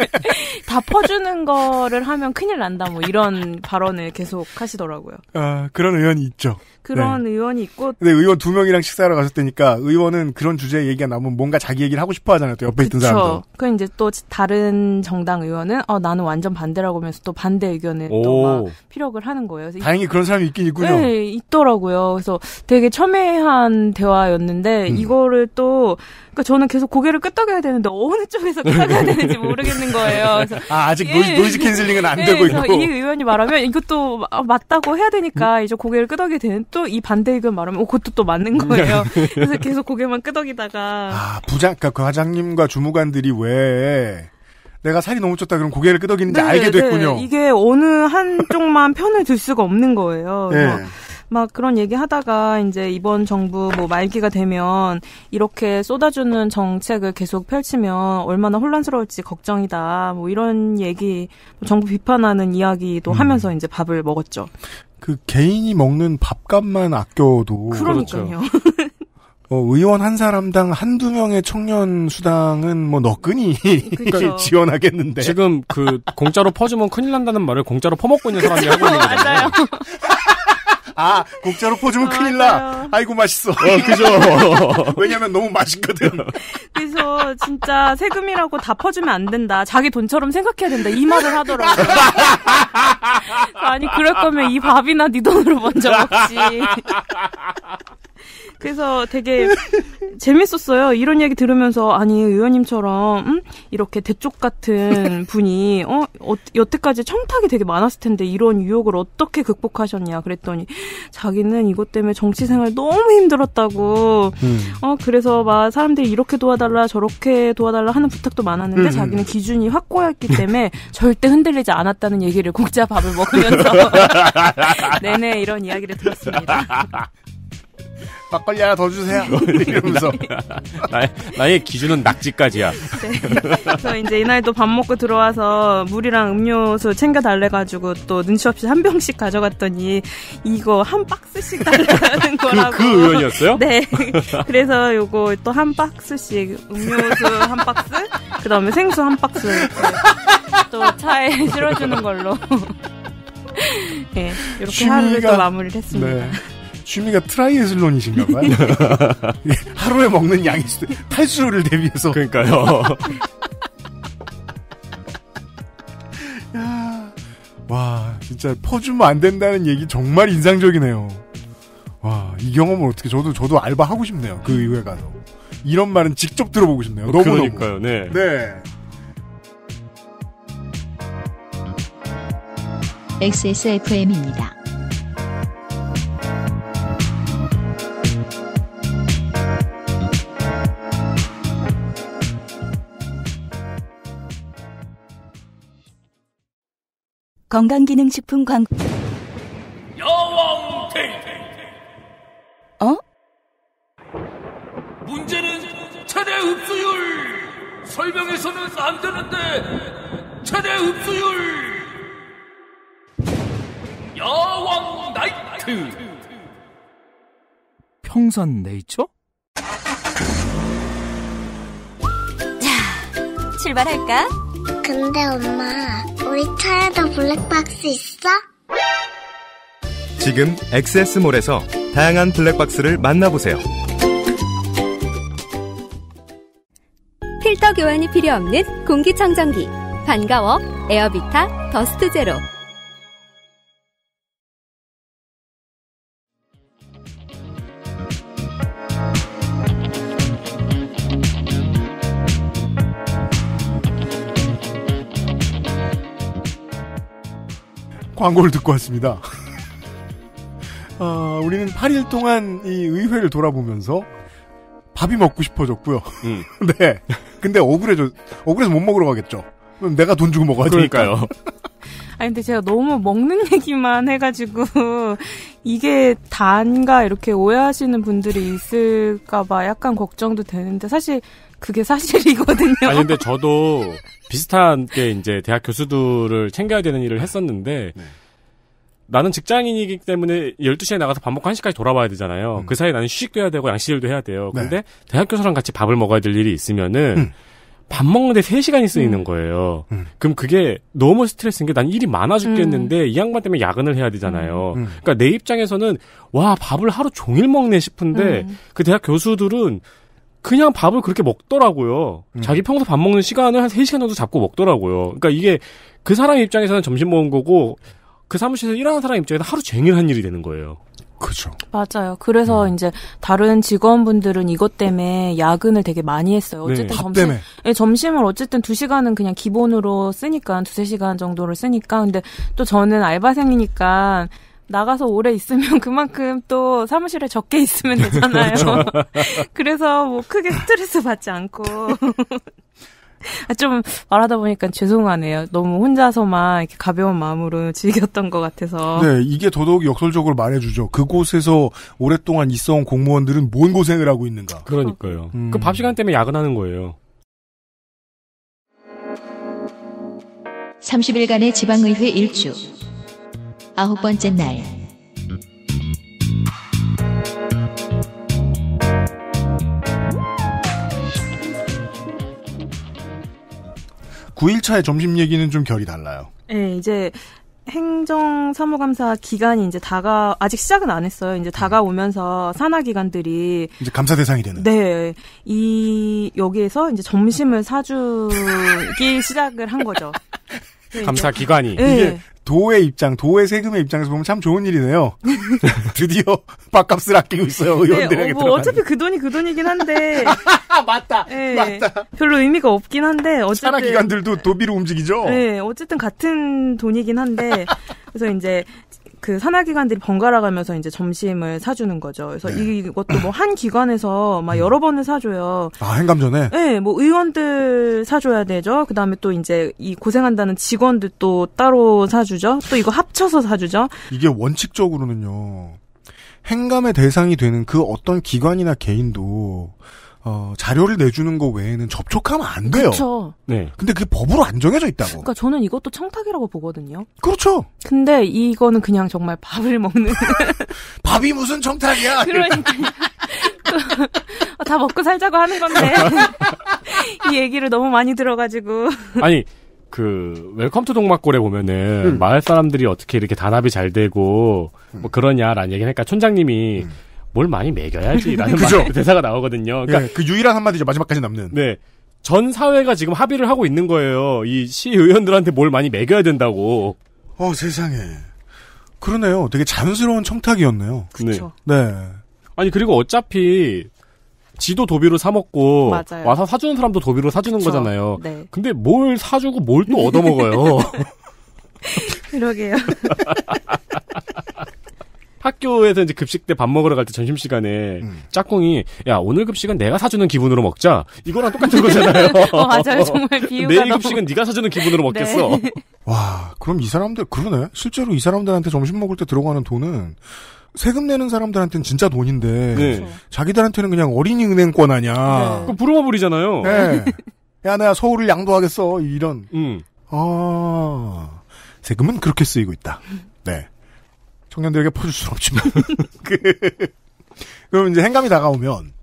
다 퍼주는 거를 하면 큰일 난다 뭐 이런 발언을 계속 하시더라고요. 아 그런 의원이 있죠. 그런 네. 의원이 있고. 근데 의원 두 명이랑 식사하러 가셨다니까 의원은 그런 주제 얘기가 나오면 뭔가 자기 얘기를 하고 싶어 하잖아요. 또 옆에 그쵸. 있던 사람도. 그 이제 또 다른 정당 의원은 어 나는 완전 반대라고 하면서 또 반대 의견을 또막 피력을 하는 거예요. 다행히 그런 사람이 있긴 있군요. 네, 있더라고요. 그래서 되게 첨예한 대화였는데 음. 이거를 또그니까 저는 계속 고개를 끄덕여야 되는데 어느 쪽에서 끄덕여야 되는지 모르겠는 거예요. 그래서 아, 아직 예, 노이, 즈 캔슬링은 안 예, 되고 있고. 이 의원이 말하면 이것도 아, 맞다고 해야 되니까 음. 이제 고개를 끄덕여야 되는 또이 반대 의견 말하면 오, 어, 그것도 또 맞는 거예요. 네. 그래서 계속 고개만 끄덕이다가 아 부장 그그 그러니까 과장님과 주무관들이 왜 내가 살이 너무 쪘다 그럼 고개를 끄덕이는지 네, 알게 네. 됐군요. 네. 이게 어느 한쪽만 편을 들 수가 없는 거예요. 네. 막 그런 얘기 하다가 이제 이번 정부 뭐 말기가 되면 이렇게 쏟아주는 정책을 계속 펼치면 얼마나 혼란스러울지 걱정이다. 뭐 이런 얘기 뭐 정부 비판하는 이야기도 음. 하면서 이제 밥을 먹었죠. 그 개인이 먹는 밥값만 아껴도 그러니 그렇죠. 어, 의원 한 사람당 한두 명의 청년 수당은 뭐 너끈히 그렇죠. 지원하겠는데. 지금 그 공짜로 퍼주면 큰일 난다는 말을 공짜로 퍼먹고 있는 사람이 하고 있는 거잖요 아, 국자로 퍼주면 큰일 나. 아이고, 맛있어. 어, 그죠. 왜냐면 너무 맛있거든. 그래서 진짜 세금이라고 다 퍼주면 안 된다. 자기 돈처럼 생각해야 된다. 이 말을 하더라고. 아니, 그럴 거면 이 밥이나 네 돈으로 먼저 먹지. 그래서 되게 재밌었어요. 이런 얘기 들으면서 아니 의원님처럼 음? 이렇게 대쪽 같은 분이 어, 어 여태까지 청탁이 되게 많았을 텐데 이런 유혹을 어떻게 극복하셨냐 그랬더니 자기는 이것 때문에 정치 생활 너무 힘들었다고 음. 어 그래서 막 사람들이 이렇게 도와달라 저렇게 도와달라 하는 부탁도 많았는데 음. 음. 자기는 기준이 확고했기 때문에 절대 흔들리지 않았다는 얘기를 공자 밥을 먹으면서 네네 이런 이야기를 들었습니다. 막걸리 하나 더 주세요. 이러면서. 나, 나의 기준은 낙지까지야. 네. 그래서 이제 이날도 밥 먹고 들어와서 물이랑 음료수 챙겨달래가지고 또 눈치 없이 한 병씩 가져갔더니 이거 한 박스씩 달라는 그, 거라고. 그, 그 의원이었어요? 네. 그래서 요거 또 한 박스씩 음료수 한 박스, 그 다음에 생수 한 박스 또 차에 실어주는 걸로. 네, 예, 이렇게 취미가... 하루를 또 마무리를 했습니다. 네. 취미가 트라이애슬론이신가 봐요. 하루에 먹는 양이 탈수를 대비해서. 그러니까요. 야, 와, 진짜 퍼주면 안 된다는 얘기 정말 인상적이네요. 와, 이 경험을 어떻게 저도 저도 알바 하고 싶네요. 그 이후에 가서. 이런 말은 직접 들어보고 싶네요. 너무 너무. 그러니까요. 네. 네. XSFM입니다. 건강기능식품 광 여왕 데이 어? 문제는 최대 흡수율 설명해서는 안 되는데 최대 흡수율 여왕 나이트 평산 네이처? 자 출발할까? 근데 엄마 우리 차에도 블랙박스 있어? 지금 x s 몰에서 다양한 블랙박스를 만나보세요. 필터 교환이 필요 없는 공기청정기. 반가워. 에어비타 더스트 제로. 광고를 듣고 왔습니다. 어, 우리는 8일 동안 이 의회를 돌아보면서 밥이 먹고 싶어졌고요. 음. 네. 근데 억울해져 억울해서 못 먹으러 가겠죠. 그럼 내가 돈 주고 먹어야 되니까요. 아니 근데 제가 너무 먹는 얘기만 해가지고 이게 단가 이렇게 오해하시는 분들이 있을까봐 약간 걱정도 되는데 사실 그게 사실이거든요. 아니 근데 저도 비슷한 게 이제 대학 교수들을 챙겨야 되는 일을 했었는데 네. 나는 직장인이기 때문에 12시에 나가서 밥 먹고 1시까지 돌아와야 되잖아요. 음. 그 사이 에 나는 휴식도 해야 되고 양식일도 해야 돼요. 네. 근데 대학 교수랑 같이 밥을 먹어야 될 일이 있으면은 음. 밥 먹는데 3시간이 쓰이는 음. 거예요. 음. 그럼 그게 너무 스트레스인 게 난 일이 많아 죽겠는데 음. 이 양반 때문에 야근을 해야 되잖아요. 음. 그러니까 내 입장에서는 와, 밥을 하루 종일 먹네 싶은데 그 대학 교수들은 그냥 밥을 그렇게 먹더라고요. 음. 자기 평소 밥 먹는 시간을 한 3시간 정도 잡고 먹더라고요. 그러니까 이게 그 사람 입장에서는 점심 먹은 거고 그 사무실에서 일하는 사람 입장에서 하루 종일 한 일이 되는 거예요. 그죠. 맞아요. 그래서 음. 이제 다른 직원분들은 이것 때문에 야근을 되게 많이 했어요. 네. 어쨌든 네. 점심, 네, 점심을 어쨌든 두 시간은 그냥 기본으로 쓰니까 두세 시간 정도를 쓰니까 근데 또 저는 알바생이니까 나가서 오래 있으면 그만큼 또 사무실에 적게 있으면 되잖아요. 그렇죠. 그래서 뭐 크게 스트레스 받지 않고. 아, 좀 말하다 보니까 죄송하네요. 너무 혼자서만 이렇게 가벼운 마음으로 즐겼던 것 같아서. 네, 이게 더더욱 역설적으로 말해주죠. 그곳에서 오랫동안 있어온 공무원들은 뭔 고생을 하고 있는가. 그러니까요. 음. 그밥 시간 때문에 야근하는 거예요. 30일간의 지방의회 일주. 아홉 번째 날9일차의 점심 얘기는 좀 결이 달라요. 네, 이제 행정 사무감사 기간이 이제 다가 아직 시작은 안 했어요. 이제 다가오면서 산하 기관들이 이제 감사 대상이 되는. 네, 이 여기에서 이제 점심을 사주기 시작을 한 거죠. 감사 기관이 네. 이게 도의 입장, 도의 세금의 입장에서 보면 참 좋은 일이네요. 드디어 밥값을 아끼고 있어요 네, 의원들에게. 네, 어, 뭐 어차피 그 돈이 그 돈이긴 한데. 맞다. 네, 맞다. 별로 의미가 없긴 한데 어쨌든. 산하 기관들도 도비로 움직이죠. 네, 어쨌든 같은 돈이긴 한데. 그래서 이제 그 산하기관들이 번갈아 가면서 이제 점심을 사주는 거죠. 그래서 네. 이것도 뭐 한 기관에서 막 음. 여러 번을 사줘요. 아, 행감전에? 네, 뭐 의원들 사줘야 되죠. 그 다음에 또 이제 이 고생한다는 직원들 또 따로 사주죠. 또 이거 합쳐서 사주죠. 이게 원칙적으로는요. 행감의 대상이 되는 그 어떤 기관이나 개인도 어, 자료를 내주는 거 외에는 접촉하면 안 돼요. 그렇죠. 네. 근데 그게 법으로 안 정해져 있다고. 그러니까 저는 이것도 청탁이라고 보거든요. 그렇죠. 근데 이거는 그냥 정말 밥을 먹는. 밥이 무슨 청탁이야? 그러니까. 다 먹고 살자고 하는 건데. 이 얘기를 너무 많이 들어가지고. 아니, 그 웰컴 투 동막골에 보면은 음. 마을 사람들이 어떻게 이렇게 단합이 잘 되고 뭐 음. 그러냐라는 얘기를 하니까 촌장님이 음. 뭘 많이 매겨야지라는 그죠? 대사가 나오거든요. 그러니까 예, 그 유일한 한마디죠. 마지막까지 남는. 네. 전 사회가 지금 합의를 하고 있는 거예요. 이 시의원들한테 뭘 많이 매겨야 된다고. 어, 세상에. 그러네요. 되게 자연스러운 청탁이었네요. 그렇죠. 네. 네. 아니 그리고 어차피 지도 도비로 사 먹고 와서 사주는 사람도 도비로 사주는 그쵸. 거잖아요. 네. 근데 뭘 사주고 뭘 또 얻어먹어요. 그러게요. 학교에서 이제 급식 때 밥 먹으러 갈 때 점심 시간에 음. 짝꿍이 야 오늘 급식은 내가 사주는 기분으로 먹자 이거랑 똑같은 거잖아요. 어, 맞아요, 정말 비유가 내일 너무... 급식은 네가 사주는 기분으로 네. 먹겠어. 네. 와, 그럼 이 사람들 그러네. 실제로 이 사람들한테 점심 먹을 때 들어가는 돈은 세금 내는 사람들한테는 진짜 돈인데 네. 자기들한테는 그냥 어린이 은행권 아냐. 네. 부르마 부리잖아요. 네. 야, 내가 서울을 양도하겠어. 이런. 음. 아, 세금은 그렇게 쓰이고 있다. 네. 청년들에게 퍼줄 수는 없지만. 그, 그럼 이제 행감이 다가오면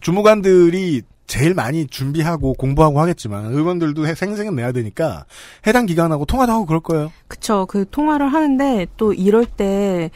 주무관들이 제일 많이 준비하고 공부하고 하겠지만 의원들도 생생은 내야 되니까 해당 기관하고 통화도 하고 그럴 거예요. 그쵸. 그 통화를 하는데 또 이럴 때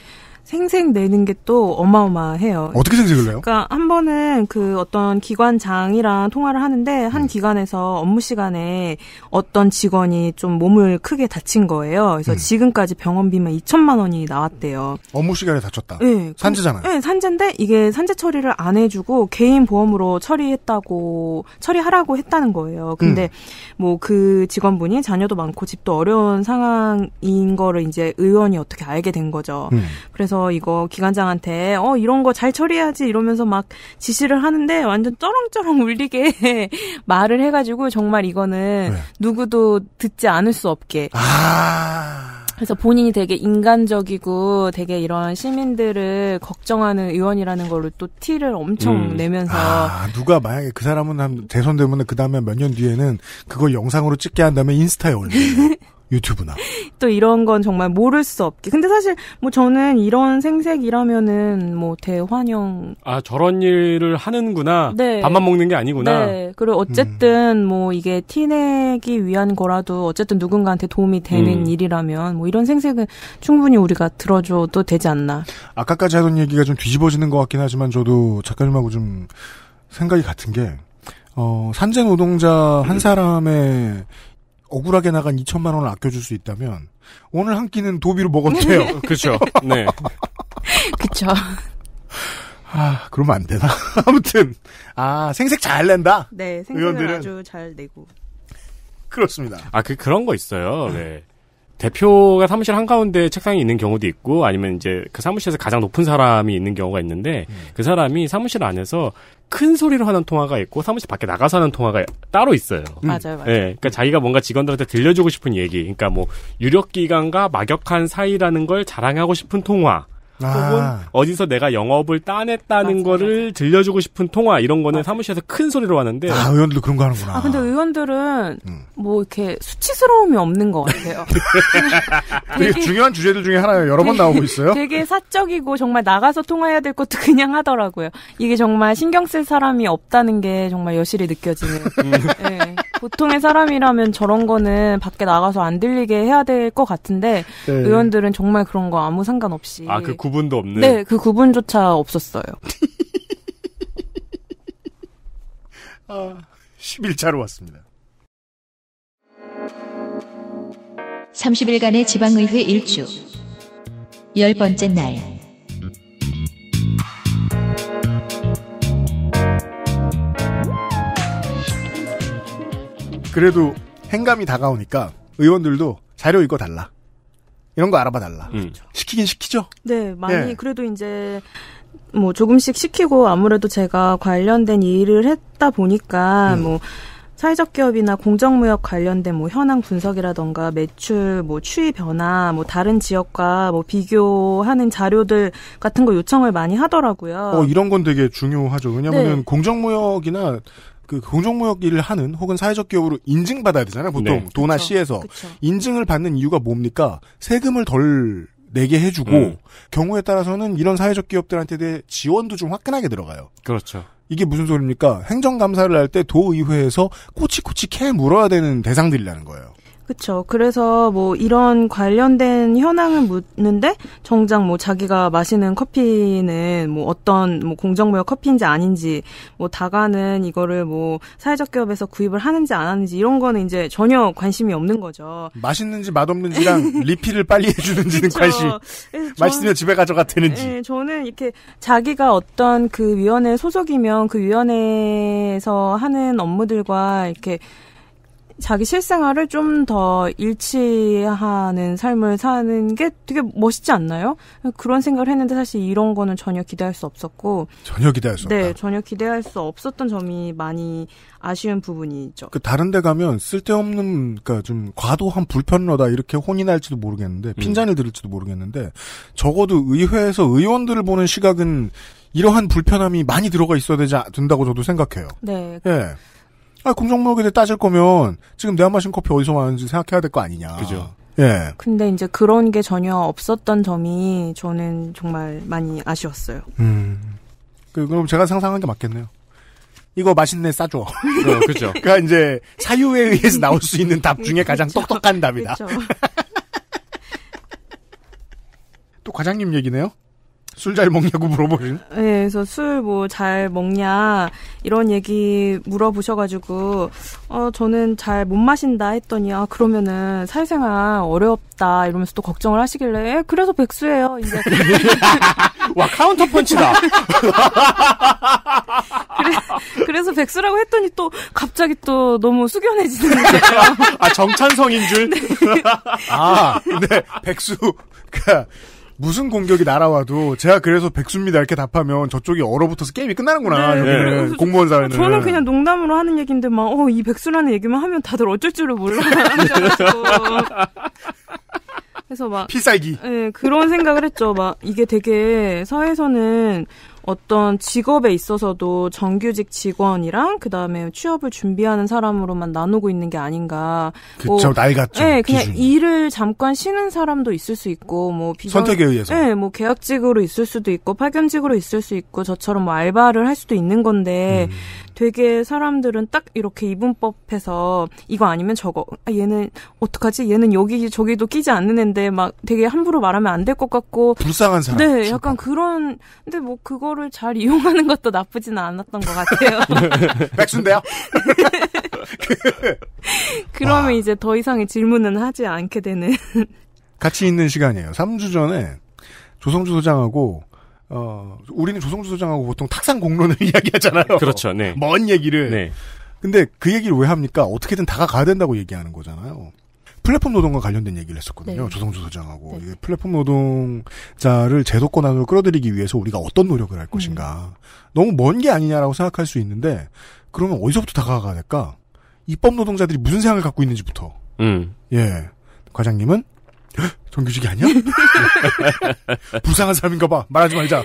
생색 내는 게 또 어마어마해요. 어떻게 생색을 내요? 그러니까 한 번은 그 어떤 기관장이랑 통화를 하는데 한 음. 기관에서 업무 시간에 어떤 직원이 좀 몸을 크게 다친 거예요. 그래서 음. 지금까지 병원비만 2천만 원이 나왔대요. 업무 시간에 다쳤다. 네, 산재잖아요. 네, 산재인데 이게 산재 처리를 안 해주고 개인 보험으로 처리했다고 처리하라고 했다는 거예요. 근데 음. 뭐그 직원분이 자녀도 많고 집도 어려운 상황인 거를 이제 의원이 어떻게 알게 된 거죠. 음. 그래서 가서 이거 기관장한테 어 이런 거 잘 처리해야지 이러면서 막 지시를 하는데 완전 쩌렁쩌렁 울리게 말을 해가지고 정말 이거는 네. 누구도 듣지 않을 수 없게. 아... 그래서 본인이 되게 인간적이고 되게 이런 시민들을 걱정하는 의원이라는 걸로 또 티를 엄청 음. 내면서 아, 누가 만약에 그 사람은 한 대선 되면 그 다음에 몇 년 뒤에는 그걸 영상으로 찍게 한 다음에 인스타에 올리는 유튜브나. 또 이런 건 정말 모를 수 없게. 근데 사실 뭐 저는 이런 생색이라면은 뭐 대환영. 아 저런 일을 하는구나. 네. 밥만 먹는 게 아니구나. 네. 그리고 음. 어쨌든 음. 뭐 이게 티내기 위한 거라도 어쨌든 누군가한테 도움이 되는 음. 일이라면 뭐 이런 생색은 충분히 우리가 들어줘도 되지 않나. 아까까지 하던 얘기가 좀 뒤집어지는 것 같긴 하지만 저도 작가님하고 좀 생각이 같은 게. 어, 산재 노동자 한 사람의 억울하게 나간 2천만 원을 아껴줄 수 있다면 오늘 한 끼는 도비로 먹어도 돼요. 그렇죠. 네. 그렇죠. 아, 그러면 안 되나? 아무튼 아 생색 잘 낸다. 네, 생색 의원들은. 아주 잘 내고. 그렇습니다. 아, 그 그런 거 있어요. 네. 대표가 사무실 한가운데 책상이 있는 경우도 있고 아니면 이제 그 사무실에서 가장 높은 사람이 있는 경우가 있는데 음. 그 사람이 사무실 안에서 큰 소리로 하는 통화가 있고 사무실 밖에 나가서 하는 통화가 따로 있어요. 음. 맞아요, 맞아요. 네, 그러니까 자기가 뭔가 직원들한테 들려주고 싶은 얘기, 그러니까 뭐 유력 기관과 막역한 사이라는 걸 자랑하고 싶은 통화. 아. 혹은 어디서 내가 영업을 따냈다는 맞아요. 거를 들려주고 싶은 통화 이런 거는 사무실에서 큰 소리로 하는데 아 의원들도 그런 거 하는구나. 아 근데 의원들은 음. 뭐 이렇게 수치스러움이 없는 것 같아요. 되게, 되게 중요한 주제들 중에 하나예요. 여러 되게, 번 나오고 있어요. 되게 사적이고 정말 나가서 통화해야 될 것도 그냥 하더라고요. 이게 정말 신경 쓸 사람이 없다는 게 정말 여실히 느껴지는. 음. 네. 보통의 사람이라면 저런 거는 밖에 나가서 안 들리게 해야 될 것 같은데 네. 의원들은 정말 그런 거 아무 상관없이. 아그 구분도 없는. 네, 그 구분조차 없었어요. 아, 1일차로 왔습니다. 30일간의 지방의회 일주. 열 번째 날. 그래도 행감이 다가오니까 의원들도 자료 이거 달라. 이런 거 알아봐 달라. 음. 그렇죠. 시키긴 시키죠. 네, 많이 예. 그래도 이제 뭐 조금씩 시키고 아무래도 제가 관련된 일을 했다 보니까 음. 뭐 사회적 기업이나 공정무역 관련된 뭐 현황 분석이라던가 매출 뭐 추이 변화 뭐 다른 지역과 뭐 비교하는 자료들 같은 거 요청을 많이 하더라고요. 어 이런 건 되게 중요하죠. 왜냐면은 네. 공정무역이나 그 공정무역 일을 하는 혹은 사회적 기업으로 인증받아야 되잖아요. 보통 네. 도나 시에서 인증을 받는 이유가 뭡니까? 세금을 덜 내게 해주고 음. 경우에 따라서는 이런 사회적 기업들한테 대해 지원도 좀 화끈하게 들어가요. 그렇죠. 이게 무슨 소리입니까? 행정감사를 할 때 도의회에서 꼬치꼬치 캐 물어야 되는 대상들이라는 거예요. 그렇죠. 그래서 뭐 이런 관련된 현황을 묻는데 정작 뭐 자기가 마시는 커피는 뭐 어떤 뭐 공정무역 커피인지 아닌지 뭐 다가는 이거를 뭐 사회적 기업에서 구입을 하는지 안 하는지 이런 거는 이제 전혀 관심이 없는 거죠. 맛있는지 맛없는지랑 리필을 빨리 해주는지는 그쵸. 관심. 맛있으면 집에 가져가 되는지. 네, 저는 이렇게 자기가 어떤 그 위원회 소속이면 그 위원회에서 하는 업무들과 이렇게 자기 실생활을 좀 더 일치하는 삶을 사는 게 되게 멋있지 않나요? 그런 생각을 했는데 사실 이런 거는 전혀 기대할 수 없었고 전혀 기대할 수 네, 없다. 네, 전혀 기대할 수 없었던 점이 많이 아쉬운 부분이죠. 그 다른 데 가면 쓸데없는 그러니까 좀 과도한 불편러다 이렇게 혼이 날지도 모르겠는데 음. 핀잔을 들을지도 모르겠는데 적어도 의회에서 의원들을 보는 시각은 이러한 불편함이 많이 들어가 있어야 되지 된다고 저도 생각해요. 네. 예. 아, 공정무역에 따질 거면 지금 내가 마신 커피 어디서 왔는지 생각해야 될 거 아니냐. 그죠. 예. 근데 이제 그런 게 전혀 없었던 점이 저는 정말 많이 아쉬웠어요. 음. 그, 그럼 제가 상상한 게 맞겠네요. 이거 맛있네 싸줘. 어, 그죠. 그러니까 이제 사유에 의해서 나올 수 있는 답 중에 가장 그쵸. 똑똑한 답이다. 또 과장님 얘기네요. 술잘 먹냐고 물어보신? 네, 그래서 술 뭐 잘 먹냐 이런 얘기 물어보셔가지고 어 저는 잘 못 마신다 했더니 아 그러면은 사회생활 어렵다 이러면서 또 걱정을 하시길래 예, 그래서 백수예요 이제 와 카운터 펀치다. 그래, 서 백수라고 했더니 또 갑자기 또 너무 숙연해지는 거예요. 아 정찬성인 줄. 네. 아, 네 백수. 그까 무슨 공격이 날아와도 제가 그래서 백수입니다 이렇게 답하면 저쪽이 얼어붙어서 게임이 끝나는구나. 네, 네. 네 공무원 사회는. 저는 그냥 네. 농담으로 하는 얘기인데 막어이 백수라는 얘기만 하면 다들 어쩔 줄을 몰라. 그래서 막 필살기. 예, 그런 생각을 했죠. 막 이게 되게 사회에서는 어떤 직업에 있어서도 정규직 직원이랑 그다음에 취업을 준비하는 사람으로만 나누고 있는 게 아닌가. 뭐 그쵸, 뭐, 낡았죠. 네, 그냥 기준이. 일을 잠깐 쉬는 사람도 있을 수 있고 뭐 비정, 선택에 의해서. 네, 뭐 계약직으로 있을 수도 있고 파견직으로 있을 수 있고 저처럼 뭐 알바를 할 수도 있는 건데 음. 되게 사람들은 딱 이렇게 이분법해서 이거 아니면 저거 아, 얘는 어떡하지 얘는 여기 저기도 끼지 않는 앤데 막 되게 함부로 말하면 안 될 것 같고 불쌍한 사람. 네, 약간 그런 근데 뭐그거 정보를 잘 이용하는 것도 나쁘지는 않았던 것 같아요. 네. 백순데요? 그러면 와. 이제 더 이상의 질문은 하지 않게 되는. 같이 있는 시간이에요. 3주 전에 조성주 소장하고 어 우리는 조성주 소장하고 보통 탁상 공론을 이야기하잖아요. 그렇죠. 네. 먼 얘기를. 네. 근데 그 얘기를 왜 합니까? 어떻게든 다가가야 된다고 얘기하는 거잖아요. 플랫폼 노동과 관련된 얘기를 했었거든요. 네. 조성주 소장하고 네. 플랫폼 노동자를 제도권 안으로 끌어들이기 위해서 우리가 어떤 노력을 할 음. 것인가. 음. 너무 먼 게 아니냐라고 생각할 수 있는데 그러면 어디서부터 다가가야 될까? 입법 노동자들이 무슨 생각을 갖고 있는지부터. 음. 예. 과장님은 정규직이 아니야? 부상한 사람인가 봐. 말하지 말자.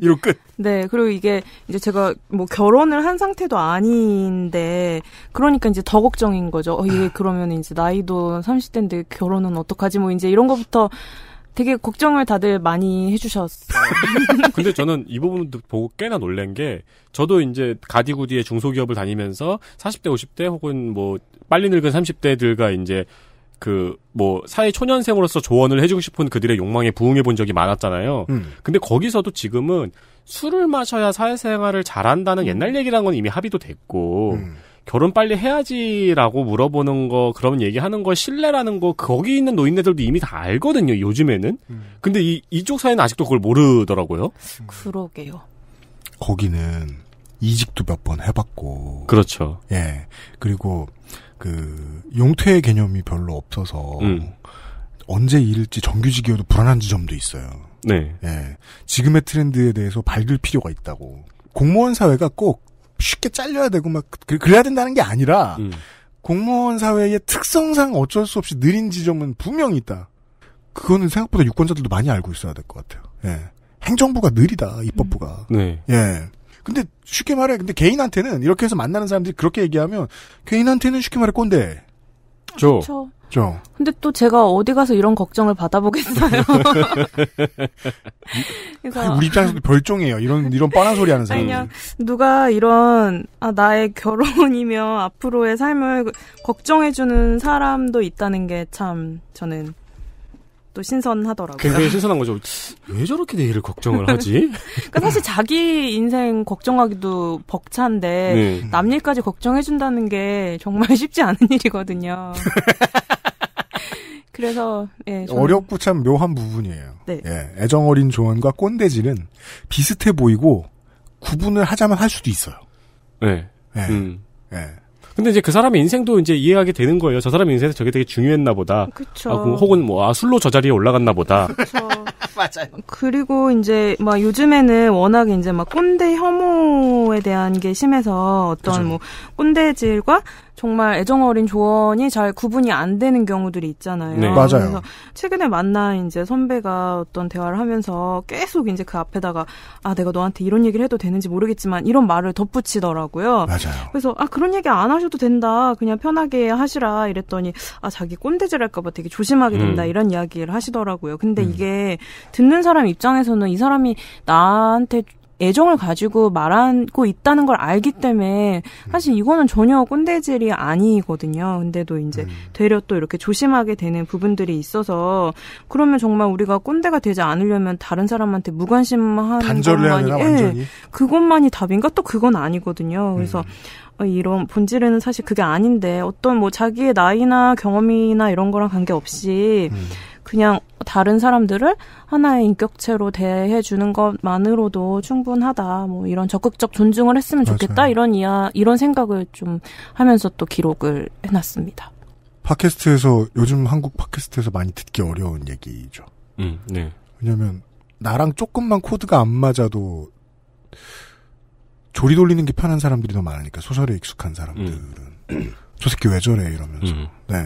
이로 끝. 네. 그리고 이게 이제 제가 뭐 결혼을 한 상태도 아닌데 그러니까 이제 더 걱정인 거죠. 어, 이게 아. 그러면 이제 나이도 30대인데 결혼은 어떡하지? 뭐 이제 이런 거부터 되게 걱정을 다들 많이 해주셨어요. 근데 저는 이 부분도 보고 꽤나 놀란 게, 저도 이제 가디구디의 중소기업을 다니면서 40대, 50대 혹은 뭐, 빨리 늙은 30대들과 이제 그, 뭐, 사회 초년생으로서 조언을 해주고 싶은 그들의 욕망에 부응해 본 적이 많았잖아요. 음. 근데 거기서도 지금은 술을 마셔야 사회생활을 잘한다는 음. 옛날 얘기라는 건 이미 합의도 됐고, 음. 결혼 빨리 해야지라고 물어보는 거, 그런 얘기하는 거, 신뢰라는 거, 거기 있는 노인네들도 이미 다 알거든요, 요즘에는. 음. 근데 이, 이쪽 사회는 아직도 그걸 모르더라고요. 음. 그러게요. 거기는 이직도 몇 번 해봤고. 그렇죠. 예. 그리고 그 용퇴 개념이 별로 없어서 음. 언제 일을지 정규직이어도 불안한 지점도 있어요. 네. 예. 지금의 트렌드에 대해서 밝을 필요가 있다고. 공무원 사회가 꼭 쉽게 잘려야 되고 막 그, 그, 그래야 된다는 게 아니라 음. 공무원 사회의 특성상 어쩔 수 없이 느린 지점은 분명히 있다. 그거는 생각보다 유권자들도 많이 알고 있어야 될 것 같아요. 예. 행정부가 느리다, 입법부가. 음. 네. 예. 근데 쉽게 말해, 근데 개인한테는 이렇게 해서 만나는 사람들이 그렇게 얘기하면 개인한테는 쉽게 말해 꼰대. 죠. 아, 그렇죠. 근데 또 제가 어디 가서 이런 걱정을 받아보겠어요. 그래서 우리 입장에서도 별종이에요. 이런 이런 뻔한 소리 하는 사람. 아니요. 누가 이런 아, 나의 결혼이며 앞으로의 삶을 걱정해주는 사람도 있다는 게 참 저는 또 신선하더라고요. 굉장히 신선한 거죠. 왜 저렇게 내일을 걱정을 하지? 그러니까 사실 자기 인생 걱정하기도 벅찬데 네. 남 일까지 걱정해 준다는 게 정말 쉽지 않은 일이거든요. 그래서 예, 어렵고 참 묘한 부분이에요. 네. 예, 애정 어린 조언과 꼰대질은 비슷해 보이고 구분을 하자면 할 수도 있어요. 네. 예. 음. 예. 근데 이제 그 사람의 인생도 이제 이해하게 되는 거예요. 저 사람의 인생에서 저게 되게 중요했나 보다. 그쵸. 아, 혹은 뭐, 아, 술로 저 자리에 올라갔나 보다. 맞아요. 그리고 이제 막 요즘에는 워낙 이제 막 꼰대 혐오에 대한 게 심해서 어떤 그쵸. 뭐 꼰대질과 정말 애정 어린 조언이 잘 구분이 안 되는 경우들이 있잖아요. 네. 맞아요. 그래서 최근에 만난 이제 선배가 어떤 대화를 하면서 계속 이제 그 앞에다가 아 내가 너한테 이런 얘기를 해도 되는지 모르겠지만 이런 말을 덧붙이더라고요. 맞아요. 그래서 아 그런 얘기 안 하셔도 된다. 그냥 편하게 하시라 이랬더니 아 자기 꼰대질할까봐 되게 조심하게 된다 음. 이런 이야기를 하시더라고요. 근데 음. 이게 듣는 사람 입장에서는 이 사람이 나한테 애정을 가지고 말하고 있다는 걸 알기 때문에 음. 사실 이거는 전혀 꼰대질이 아니거든요. 근데도 이제 음. 되려 또 이렇게 조심하게 되는 부분들이 있어서 그러면 정말 우리가 꼰대가 되지 않으려면 다른 사람한테 무관심한 단절을 것만이 해야 되나, 완전히? 예, 그것만이 답인가 또 그건 아니거든요. 그래서 음. 어, 이런 본질은 사실 그게 아닌데 어떤 뭐 자기의 나이나 경험이나 이런 거랑 관계없이 음. 그냥 다른 사람들을 하나의 인격체로 대해 주는 것만으로도 충분하다. 뭐 이런 적극적 존중을 했으면 좋겠다. 맞아요. 이런 이야 이런 생각을 좀 하면서 또 기록을 해 놨습니다. 팟캐스트에서 요즘 한국 팟캐스트에서 많이 듣기 어려운 얘기죠. 음, 네. 왜냐면 나랑 조금만 코드가 안 맞아도 조리 돌리는 게 편한 사람들이 더 많으니까 소설에 익숙한 사람들은 음. 저 새끼 왜 저래 이러면서 음. 네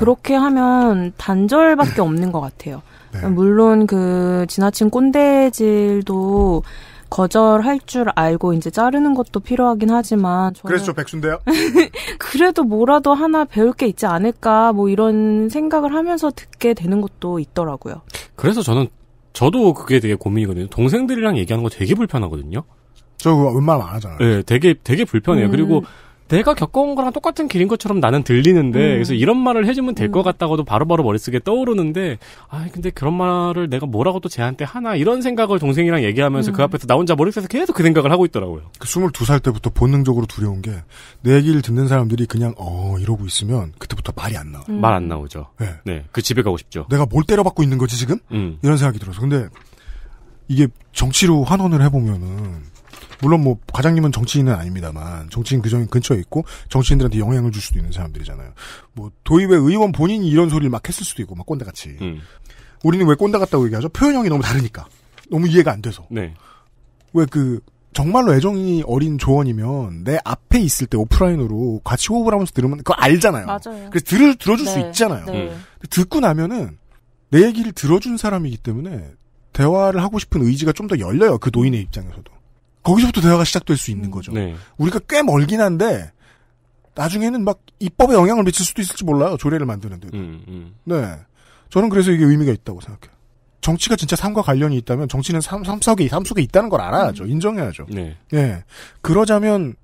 그렇게 하면 단절밖에 없는 것 같아요. 네. 물론 그 지나친 꼰대질도 거절할 줄 알고 이제 자르는 것도 필요하긴 하지만 저는 그래서 백수인요 그래도 뭐라도 하나 배울 게 있지 않을까 뭐 이런 생각을 하면서 듣게 되는 것도 있더라고요. 그래서 저는 저도 그게 되게 고민이거든요. 동생들이랑 얘기하는 거 되게 불편하거든요. 저 웬만하면 안 하잖아요. 네, 되게 되게 불편해요. 음. 그리고 내가 겪어온 거랑 똑같은 길인 것처럼 나는 들리는데 음. 그래서 이런 말을 해주면 될것 음. 같다고도 바로바로 머릿속에 떠오르는데 아 근데 그런 말을 내가 뭐라고 또 쟤한테 하나 이런 생각을 동생이랑 얘기하면서 그 음. 그 앞에서 나 혼자 머릿속에서 계속 그 생각을 하고 있더라고요. 그 22살 때부터 본능적으로 두려운 게 내 얘기를 듣는 사람들이 그냥 어 이러고 있으면 그때부터 말이 안 나와. 말안 나오죠. 네. 네. 그 집에 가고 싶죠. 내가 뭘 때려받고 있는 거지 지금? 음. 이런 생각이 들어서 근데 이게 정치로 환원을 해보면은 물론 뭐 과장님은 정치인은 아닙니다만 정치인 그정 근처에 있고 정치인들한테 영향을 줄 수도 있는 사람들이잖아요. 뭐 도의회 의원 본인이 이런 소리를 막 했을 수도 있고 막 꼰대같이. 음. 우리는 왜 꼰대 같다고 얘기하죠? 표현형이 너무 다르니까. 너무 이해가 안 돼서. 네. 왜그 정말로 애정이 어린 조언이면 내 앞에 있을 때 오프라인으로 같이 호흡을 하면서 들으면 그거 알잖아요. 맞아요. 그래서 들을 들어줄 네. 수 있잖아요. 네. 듣고 나면은 내 얘기를 들어준 사람이기 때문에 대화를 하고 싶은 의지가 좀 더 열려요. 그 노인의 입장에서도. 거기서부터 대화가 시작될 수 있는 음, 거죠. 네. 우리가 꽤 멀긴 한데 나중에는 막 입법에 영향을 미칠 수도 있을지 몰라요. 조례를 만드는 데. 음, 음. 네. 저는 그래서 이게 의미가 있다고 생각해요. 정치가 진짜 삶과 관련이 있다면 정치는 삶, 삶 속에 삶 속에 있다는 걸 알아야죠. 음. 인정해야죠. 네. 네. 그러자면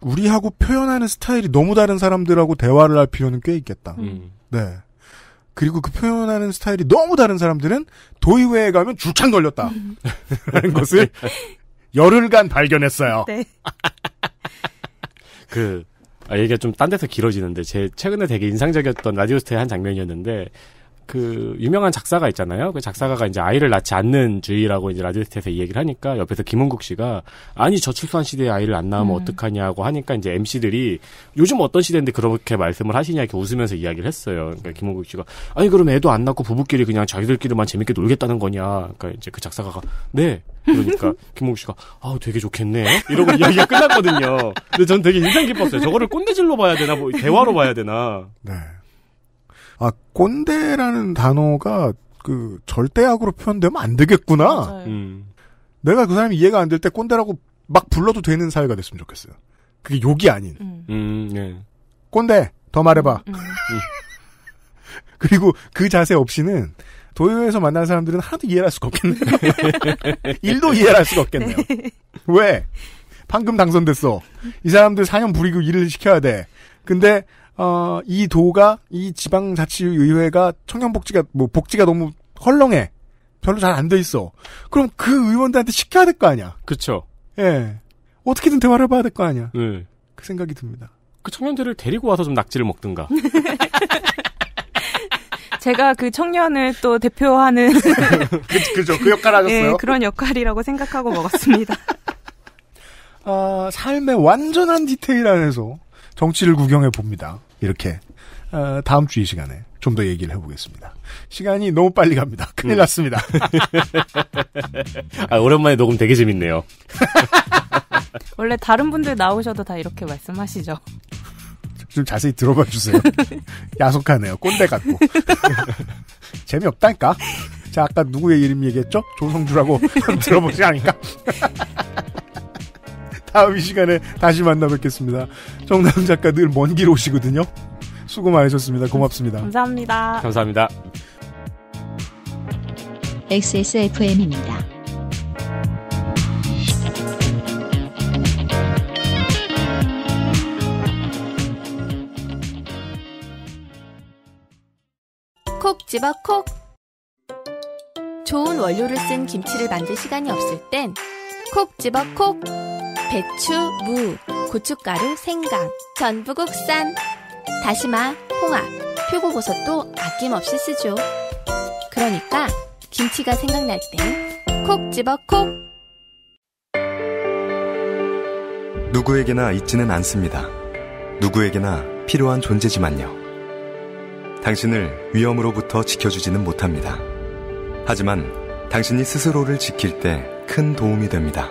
우리하고 표현하는 스타일이 너무 다른 사람들하고 대화를 할 필요는 꽤 있겠다. 음. 네. 그리고 그 표현하는 스타일이 너무 다른 사람들은 도의회에 가면 줄창 걸렸다. 음. 라는 것을 열흘간 발견했어요. 네. 그 아, 얘기가 좀 딴 데서 길어지는데 제 최근에 되게 인상적이었던 라디오스타의 한 장면이었는데 그 유명한 작사가 있잖아요. 그 작사가가 이제 아이를 낳지 않는 주의라고 이제 라디오스트에서 이 얘기를 하니까 옆에서 김은국 씨가 아니 저출산 시대에 아이를 안 낳으면 음. 어떡하냐고 하니까 이제 MC들이 요즘 어떤 시대인데 그렇게 말씀을 하시냐 이렇게 웃으면서 이야기를 했어요. 그러니까 김은국 씨가 아니 그럼 애도 안 낳고 부부끼리 그냥 자기들끼리만 재밌게 놀겠다는 거냐. 그러니까 이제 그 작사가가 네 그러니까 김홍국 씨가 아 되게 좋겠네 이러고 이야기가 끝났거든요. 근데 전 되게 인상 깊었어요. 저거를 꼰대질로 봐야 되나 뭐 대화로 봐야 되나. 네. 아 꼰대라는 단어가 그 절대악으로 표현되면 안 되겠구나. 음. 내가 그 사람이 이해가 안 될 때 꼰대라고 막 불러도 되는 사회가 됐으면 좋겠어요. 그게 욕이 아닌. 음. 음 예. 꼰대 더 말해봐. 음. 음. 그리고 그 자세 없이는 도요에서 만난 사람들은 하나도 이해할 수가 없겠네요. 일도 이해할 수가 없겠네요. 왜? 방금 당선됐어. 이 사람들 4년 부리고 일을 시켜야 돼. 근데 어, 이 도가 이 지방자치의회가 청년복지가 뭐 복지가 너무 헐렁해 별로 잘 안 돼 있어. 그럼 그 의원들한테 시켜야 될 거 아니야. 그렇죠. 예. 어떻게든 대화를 봐야될 거 아니야. 네. 그 생각이 듭니다. 그 청년들을 데리고 와서 좀 낙지를 먹든가. 제가 그 청년을 또 대표하는 그, 그죠 그 역할 예, 하셨어요. 예, 그런 역할이라고 생각하고 먹었습니다. 아, 삶의 완전한 디테일 안에서 정치를 구경해 봅니다. 이렇게 어, 다음 주 이 시간에 좀 더 얘기를 해보겠습니다. 시간이 너무 빨리 갑니다. 큰일 음. 났습니다. 아, 오랜만에 녹음 되게 재밌네요. 원래 다른 분들 나오셔도 다 이렇게 말씀하시죠. 좀 자세히 들어봐 주세요. 야속하네요. 꼰대 같고. 재미없다니까. 자, 아까 누구의 이름 얘기했죠? 조성주라고 들어보지 않을까? 다음 이 시간에 다시 만나 뵙겠습니다. 정다 작가 늘 먼 길 오시거든요. 수고 많으셨습니다. 고맙습니다. 감사합니다. 감사합니다. XSFM입니다. 콕 집어 콕. 좋은 원료를 쓴 김치를 만들 시간이 없을 땐 콕 집어 콕. 배추, 무, 고춧가루, 생강, 전부 국산, 다시마, 홍합, 표고버섯도 아낌없이 쓰죠. 그러니까 김치가 생각날 땐콕 집어 콕! 누구에게나 있지는 않습니다. 누구에게나 필요한 존재지만요. 당신을 위험으로부터 지켜주지는 못합니다. 하지만 당신이 스스로를 지킬 때 큰 도움이 됩니다.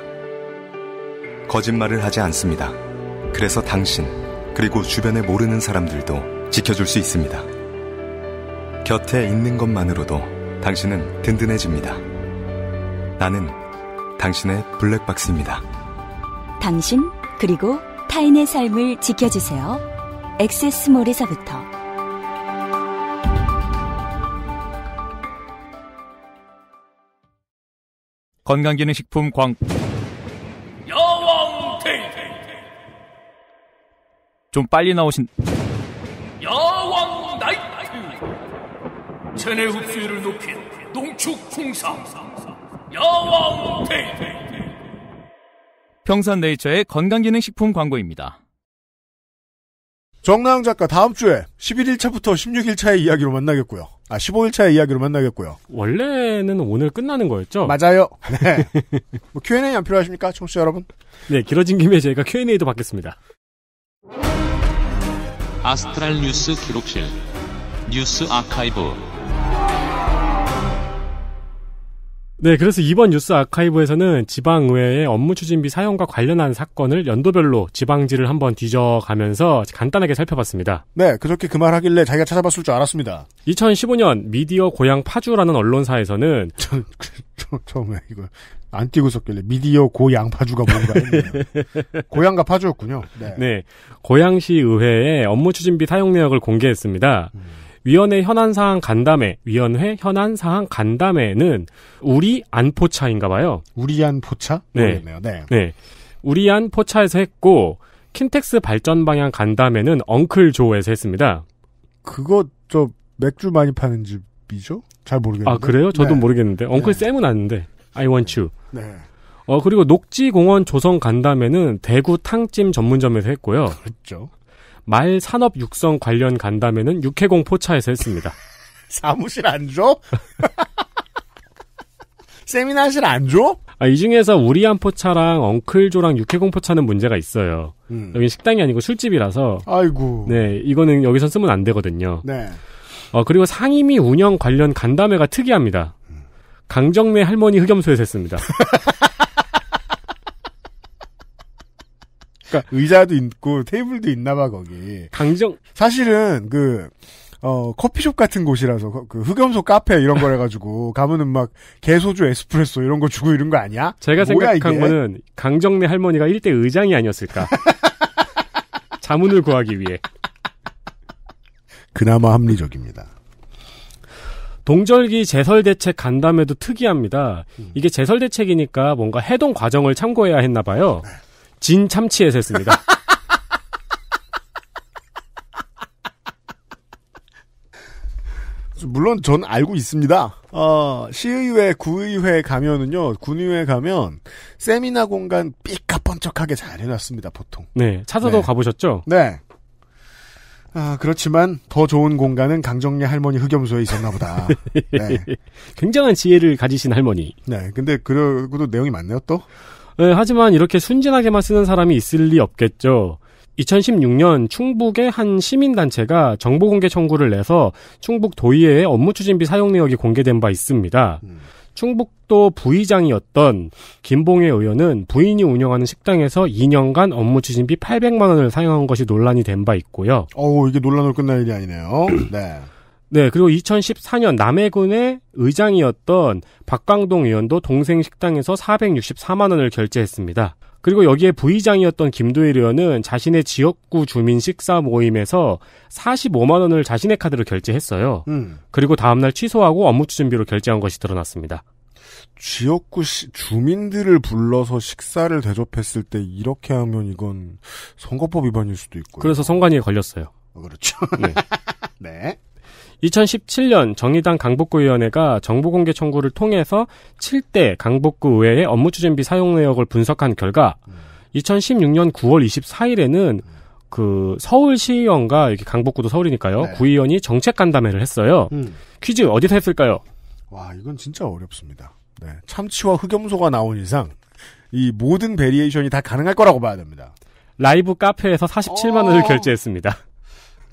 거짓말을 하지 않습니다. 그래서 당신, 그리고 주변에 모르는 사람들도 지켜줄 수 있습니다. 곁에 있는 것만으로도 당신은 든든해집니다. 나는 당신의 블랙박스입니다. 당신, 그리고 타인의 삶을 지켜주세요. 엑세스몰에서부터 건강기능식품 광좀 빨리 나오신 야왕 나이트 체내 흡수율을 높인 농축 풍상 야왕 테이트 평산네이처의 건강기능식품 광고입니다. 정나영 작가 다음 주에 11일차부터 16일차의 이야기로 만나겠고요. 아 15일차의 이야기로 만나겠고요. 원래는 오늘 끝나는 거였죠? 맞아요. 네. 뭐 Q&A 안 필요하십니까, 청취자 여러분? 네, 길어진 김에 저희가 Q&A도 받겠습니다. 아스트랄 뉴스 기록실 뉴스 아카이브 네, 그래서 이번 뉴스 아카이브에서는 지방의회의 업무 추진비 사용과 관련한 사건을 연도별로 지방지를 한번 뒤져가면서 간단하게 살펴봤습니다. 네, 그렇게그말 하길래 자기가 찾아봤을 줄 알았습니다. 2015년 미디어 고향 파주라는 언론사에서는 저, 저, 처음에 이거 안 띄고 있었길래 미디어 고 양파주가 뭔가 했네요. 고양과 파주였군요. 네. 네. 고양시 의회에 업무 추진비 사용 내역을 공개했습니다. 음. 위원회 현안 사항 간담회, 위원회 현안 사항 간담회는 우리 안포차인가 봐요. 우리 안포차? 네. 네 네. 네. 우리 안포차에서 했고 킨텍스 발전 방향 간담회는 엉클 조에서 했습니다. 그거 저 맥주 많이 파는 집이죠? 잘 모르겠는데. 아, 그래요? 저도 네. 모르겠는데. 엉클 네. 쌤은 아는데. I want you. 네. 어 그리고 녹지공원 조성 간담회는 대구 탕찜 전문점에서 했고요. 그렇죠. 말 산업 육성 관련 간담회는 육해공 포차에서 했습니다. 사무실 안 줘? 세미나실 안 줘? 아, 이 중에서 우리안 포차랑 엉클조랑 육해공 포차는 문제가 있어요. 음. 여긴 식당이 아니고 술집이라서. 아이고. 네, 이거는 여기서 쓰면 안 되거든요. 네. 어, 그리고 상임위 운영 관련 간담회가 특이합니다. 강정래 할머니 흑염소에서 습니다그니까 의자도 있고 테이블도 있나봐 거기. 강정 사실은 그 어, 커피숍 같은 곳이라서 그, 그 흑염소 카페 이런 걸 해가지고 가면은 막 개소주 에스프레소 이런 거 주고 이런 거 아니야? 제가 생각한 이게? 거는 강정래 할머니가 일대 의장이 아니었을까? 자문을 구하기 위해. 그나마 합리적입니다. 동절기 제설 대책 간담회도 특이합니다. 음. 이게 제설 대책이니까 뭔가 해동 과정을 참고해야 했나 봐요. 진 참치에서 했습니다. 물론 전 알고 있습니다. 어, 시의회, 구의회 가면은요, 군의회 가면 세미나 공간 삐까뻔쩍하게 잘 해놨습니다, 보통. 네, 찾아도 네. 가보셨죠? 네. 아, 그렇지만 더 좋은 공간은 강정래 할머니 흑염소에 있었나 보다. 네. 굉장한 지혜를 가지신 할머니. 네. 근데 그러고도 내용이 많네요, 또. 네, 하지만 이렇게 순진하게만 쓰는 사람이 있을 리 없겠죠. 2016년 충북의 한 시민단체가 정보공개 청구를 내서 충북 도의회의 업무추진비 사용 내역이 공개된 바 있습니다. 음. 충북도 부의장이었던 김봉혜 의원은 부인이 운영하는 식당에서 2년간 업무 추진비 800만 원을 사용한 것이 논란이 된 바 있고요. 어 이게 논란으로 끝날 일이 아니네요. 네. 네, 그리고 2014년 남해군의 의장이었던 박광동 의원도 동생 식당에서 464만 원을 결제했습니다. 그리고 여기에 부의장이었던 김도일 의원은 자신의 지역구 주민 식사 모임에서 45만 원을 자신의 카드로 결제했어요. 음. 그리고 다음날 취소하고 업무 추진비로 결제한 것이 드러났습니다. 지역구 시, 주민들을 불러서 식사를 대접했을 때 이렇게 하면 이건 선거법 위반일 수도 있고요. 그래서 선관위에 걸렸어요. 아, 그렇죠. 네. 네. 2017년 정의당 강북구위원회가 정보공개 청구를 통해서 7대 강북구의회의 업무추진비 사용 내역을 분석한 결과 2016년 9월 24일에는 그 서울시의원과 이렇게 강북구도 서울이니까요. 네. 구의원이 정책 간담회를 했어요. 음. 퀴즈 어디서 했을까요? 와 이건 진짜 어렵습니다. 네. 참치와 흑염소가 나온 이상 이 모든 베리에이션이 다 가능할 거라고 봐야 됩니다. 라이브 카페에서 47만 원을 어. 결제했습니다.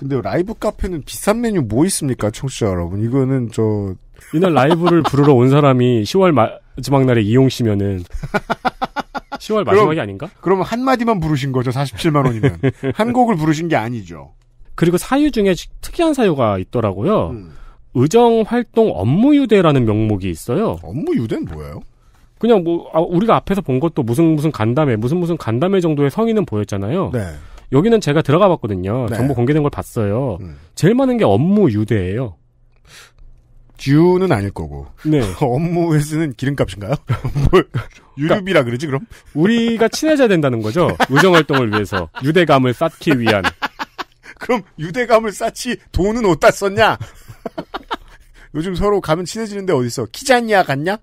근데 라이브 카페는 비싼 메뉴 뭐 있습니까, 청취자 여러분? 이거는 저 이날 라이브를 부르러 온 사람이 10월 마지막 날에 이용 씨면은 10월 마지막이 그럼, 아닌가? 그러면 한 마디만 부르신 거죠, 47만 원이면 한 곡을 부르신 게 아니죠. 그리고 사유 중에 특이한 사유가 있더라고요. 음. 의정 활동 업무 유대라는 명목이 있어요. 업무 유대는 뭐예요? 그냥 뭐 아, 우리가 앞에서 본 것도 무슨 무슨 간담회, 무슨 무슨 간담회 정도의 성의는 보였잖아요. 네. 여기는 제가 들어가 봤거든요. 네. 정보 공개된 걸 봤어요. 음. 제일 많은 게 업무 유대예요. 유는 아닐 거고. 네. 업무에 쓰는 기름값인가요? 유류비라 그러니까 그러지, 그럼? 우리가 친해져야 된다는 거죠. 의정활동을 위해서. 유대감을 쌓기 위한. 그럼 유대감을 쌓지 돈은 어디다 썼냐? 요즘 서로 가면 친해지는데 어디어 키자니아 갔냐?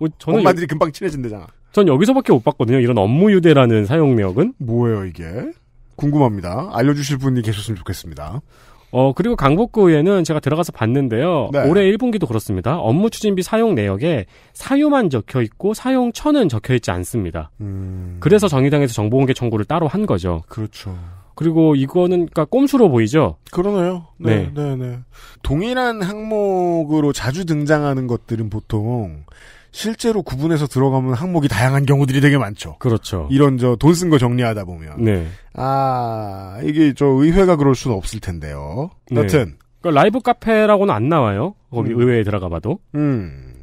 어, 저는 엄마들이 여... 금방 친해진대잖아. 전 여기서밖에 못 봤거든요. 이런 업무 유대라는 사용력은 뭐예요 이게? 궁금합니다. 알려주실 분이 계셨으면 좋겠습니다. 어, 그리고 강북구에는 제가 들어가서 봤는데요. 네. 올해 1분기도 그렇습니다. 업무 추진비 사용 내역에 사유만 적혀 있고 사용처는 적혀 있지 않습니다. 음... 그래서 정의당에서 정보공개 청구를 따로 한 거죠. 그렇죠. 그리고 이거는 그러니까 꼼수로 보이죠. 그러네요. 네, 네, 네. 네. 동일한 항목으로 자주 등장하는 것들은 보통 실제로 구분해서 들어가면 항목이 다양한 경우들이 되게 많죠. 그렇죠. 이런 저 돈 쓴 거 정리하다 보면 네. 아 이게 저 의회가 그럴 수는 없을 텐데요. 네. 여튼 그러니까 라이브 카페라고는 안 나와요. 거기 음. 의회에 들어가봐도. 음.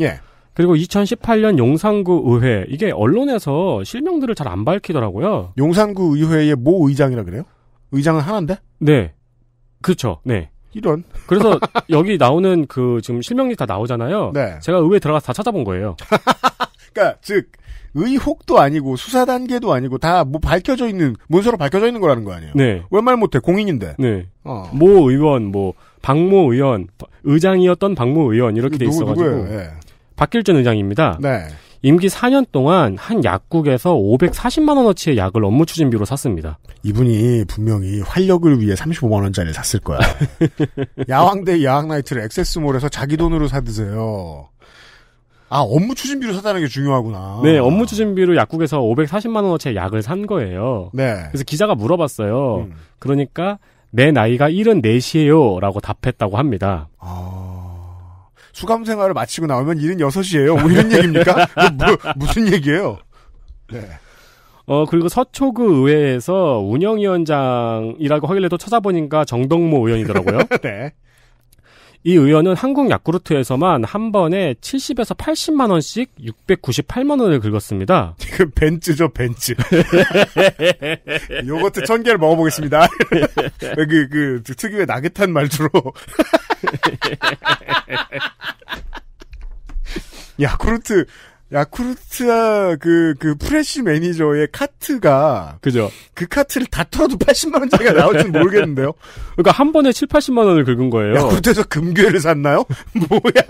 예. 그리고 2018년 용산구 의회 이게 언론에서 실명들을 잘 안 밝히더라고요. 용산구 의회의 모 의장이라 그래요? 의장은 하나인데? 네. 그렇죠. 네. 이런. 그래서 여기 나오는 그 지금 실명이 다 나오잖아요. 네. 제가 의회 들어가서 다 찾아본 거예요. 그러니까 즉 의혹도 아니고 수사 단계도 아니고 다 뭐 밝혀져 있는 문서로 밝혀져 있는 거라는 거 아니에요? 네. 왜말 못해 공인인데. 네. 어. 모 의원, 뭐 박모 의원, 의장이었던 박모 의원 이렇게 돼 있어가지고 누구, 네. 예. 박길준 의장입니다. 네. 임기 4년 동안 한 약국에서 540만 원어치의 약을 업무 추진비로 샀습니다. 이분이 분명히 활력을 위해 35만 원짜리 를 샀을 거야. 야왕대 야왕나이트를 액세스몰에서 자기 돈으로 사드세요. 아, 업무 추진비로 샀다는게 중요하구나. 네, 업무 추진비로 약국에서 540만 원어치의 약을 산 거예요. 네. 그래서 기자가 물어봤어요. 음. 그러니까 내 나이가 7 4시에요라고 답했다고 합니다. 아. 수감 생활을 마치고 나오면 일은 6시예요. 뭐 이런 얘기입니까? 뭐, 뭐, 무슨 얘기예요? 네. 어, 그리고 서초구 의회에서 운영위원장이라고 확인을 해도 찾아보니까 정덕모 의원이더라고요. 네. 이 의원은 한국 야쿠르트에서만 한 번에 70에서 80만 원씩 698만 원을 긁었습니다. 지금 벤츠죠, 벤츠. 요거트 천개를 먹어보겠습니다. 그, 그, 특유의 나긋한 말투로. 야쿠르트 야쿠르트 그그 그프레쉬 매니저의 카트가 그죠. 그 카트를 다 털어도 80만 원짜리가 나올지는 모르겠는데요. 그러니까 한 번에 7, 80만 원을 긁은 거예요. 야쿠르트에서 금괴를 샀나요? 뭐야?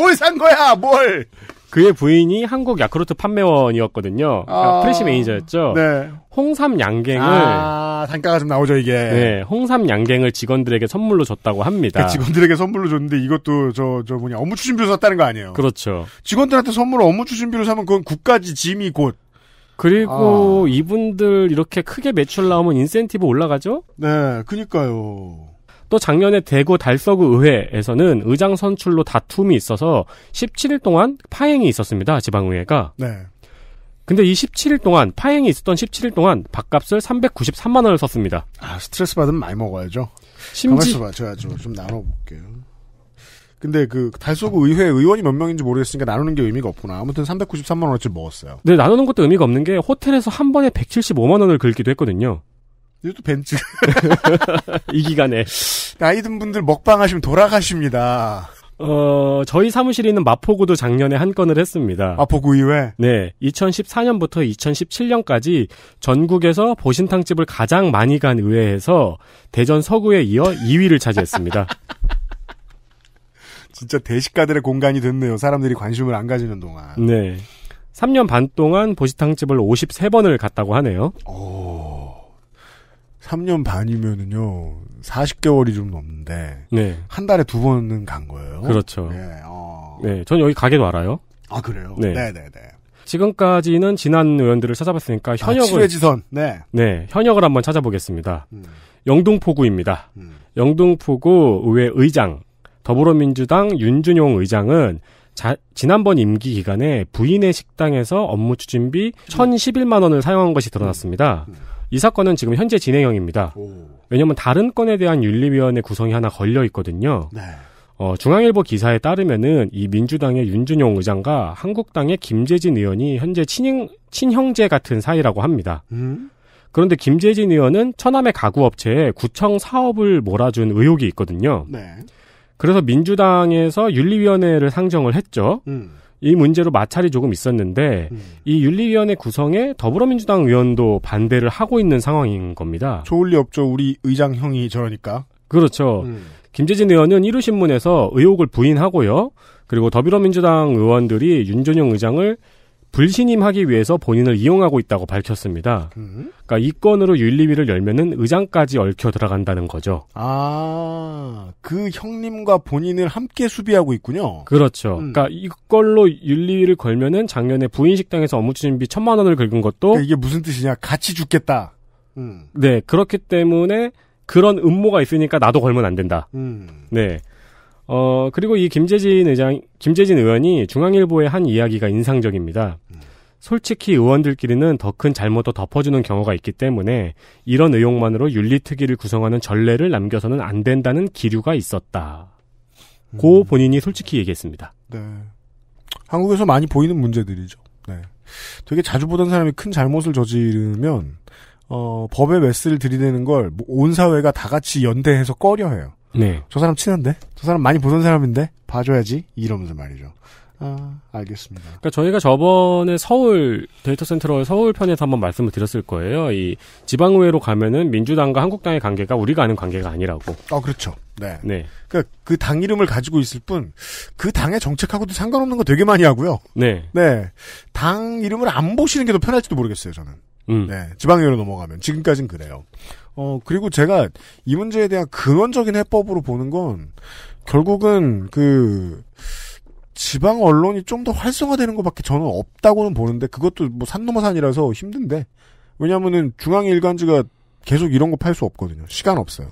뭘 산 거야? 뭘? 그의 부인이 한국 야크루트 판매원이었거든요. 아~ 그러니까 프레시 매니저였죠. 네. 홍삼 양갱을 아, 단가가 좀 나오죠 이게. 네, 홍삼 양갱을 직원들에게 선물로 줬다고 합니다. 그 직원들에게 선물로 줬는데 이것도 저저 저 뭐냐 업무 추진비로 샀다는 거 아니에요? 그렇죠. 직원들한테 선물을 업무 추진비로 사면 그건 국가지 짐이 곧. 그리고 아. 이분들 이렇게 크게 매출 나오면 인센티브 올라가죠? 네, 그니까요. 또 작년에 대구 달서구의회에서는 의장 선출로 다툼이 있어서 17일 동안 파행이 있었습니다. 지방의회가. 네. 근데 이 17일 동안 파행이 있었던 17일 동안 밥값을 393만 원을 썼습니다. 아 스트레스 받으면 많이 먹어야죠. 심지 만있어봐 제가 좀, 좀 나눠볼게요. 근데 그 달서구 의회 의원이 몇 명인지 모르겠으니까 나누는 게 의미가 없구나. 아무튼 393만 원어치 먹었어요. 네 나누는 것도 의미가 없는 게 호텔에서 한 번에 175만 원을 긁기도 했거든요. 이것도 벤츠. 이 기간에. 나이 든 분들 먹방하시면 돌아가십니다. 어, 저희 사무실에 있는 마포구도 작년에 한 건을 했습니다. 마포구의회? 네. 2014년부터 2017년까지 전국에서 보신탕집을 가장 많이 간 의회에서 대전 서구에 이어 2위를 차지했습니다. 진짜 대식가들의 공간이 됐네요. 사람들이 관심을 안 가지는 동안. 네. 3년 반 동안 보신탕집을 53번을 갔다고 하네요. 오. 3년 반이면은요, 40개월이 좀 넘는데, 네. 한 달에 두 번은 간 거예요. 그렇죠. 네, 어. 네, 전 여기 가게도 알아요. 아, 그래요? 네. 네네네. 네, 네. 지금까지는 지난 의원들을 찾아봤으니까 아, 현역을. 아, 지선 네. 네, 현역을 한번 찾아보겠습니다. 음. 영등포구입니다. 음. 영등포구 의회 의장, 더불어민주당 윤준용 의장은 자, 지난번 임기 기간에 부인의 식당에서 업무 추진비 1,011만 음. 원을 사용한 것이 드러났습니다. 음. 이 사건은 지금 현재 진행형입니다. 오. 왜냐하면 다른 건에 대한 윤리위원회 구성이 하나 걸려 있거든요. 네. 어, 중앙일보 기사에 따르면은 이 민주당의 윤준용 의장과 한국당의 김재진 의원이 현재 친형, 친형제 같은 사이라고 합니다. 음? 그런데 김재진 의원은 처남의 가구업체에 구청 사업을 몰아준 의혹이 있거든요. 네. 그래서 민주당에서 윤리위원회를 상정을 했죠. 음. 이 문제로 마찰이 조금 있었는데 음. 이 윤리위원회 구성에 더불어민주당 의원도 반대를 하고 있는 상황인 겁니다. 좋을 리 없죠. 우리 의장 형이 저러니까. 그렇죠. 음. 김재진 의원은 1호 신문에서 의혹을 부인하고요. 그리고 더불어민주당 의원들이 윤준영 의장을 불신임하기 위해서 본인을 이용하고 있다고 밝혔습니다. 음? 그러니까 이 건으로 윤리위를 열면은 의장까지 얽혀 들어간다는 거죠. 아, 그 형님과 본인을 함께 수비하고 있군요. 그렇죠. 음. 그러니까 이걸로 윤리위를 걸면은 작년에 부인식당에서 업무추진비 천만 원을 긁은 것도 그러니까 이게 무슨 뜻이냐? 같이 죽겠다. 음. 네, 그렇기 때문에 그런 음모가 있으니까 나도 걸면 안 된다. 음. 네. 어, 그리고 이 김재진 의장, 김재진 의원이 중앙일보에한 이야기가 인상적입니다. 솔직히 의원들끼리는 더 큰 잘못도 덮어주는 경우가 있기 때문에 이런 의혹만으로 윤리특위를 구성하는 전례를 남겨서는 안 된다는 기류가 있었다. 고 음. 본인이 솔직히 얘기했습니다. 네. 한국에서 많이 보이는 문제들이죠. 네. 되게 자주 보던 사람이 큰 잘못을 저지르면, 어, 법의 메스를 들이대는 걸 온 사회가 다 같이 연대해서 꺼려 해요. 네. 저 사람 친한데? 저 사람 많이 보던 사람인데? 봐줘야지? 이러면서 말이죠. 아, 알겠습니다. 그러니까 저희가 저번에 서울 데이터 센터의 서울 편에서 한번 말씀을 드렸을 거예요. 이 지방의회로 가면은 민주당과 한국당의 관계가 우리가 아는 관계가 아니라고. 아, 그렇죠. 네. 네. 그니까그 당 이름을 가지고 있을 뿐 그 당의 정책하고도 상관없는 거 되게 많이 하고요. 네. 네. 당 이름을 안 보시는 게 더 편할지도 모르겠어요, 저는. 음. 네. 지방의회로 넘어가면 지금까지는 그래요. 어, 그리고 제가 이 문제에 대한 근원적인 해법으로 보는 건 결국은 그 지방 언론이 좀 더 활성화되는 것밖에 저는 없다고는 보는데 그것도 뭐 산 넘어 산이라서 힘든데 왜냐면은 중앙 일간지가 계속 이런 거 팔 수 없거든요. 시간 없어요.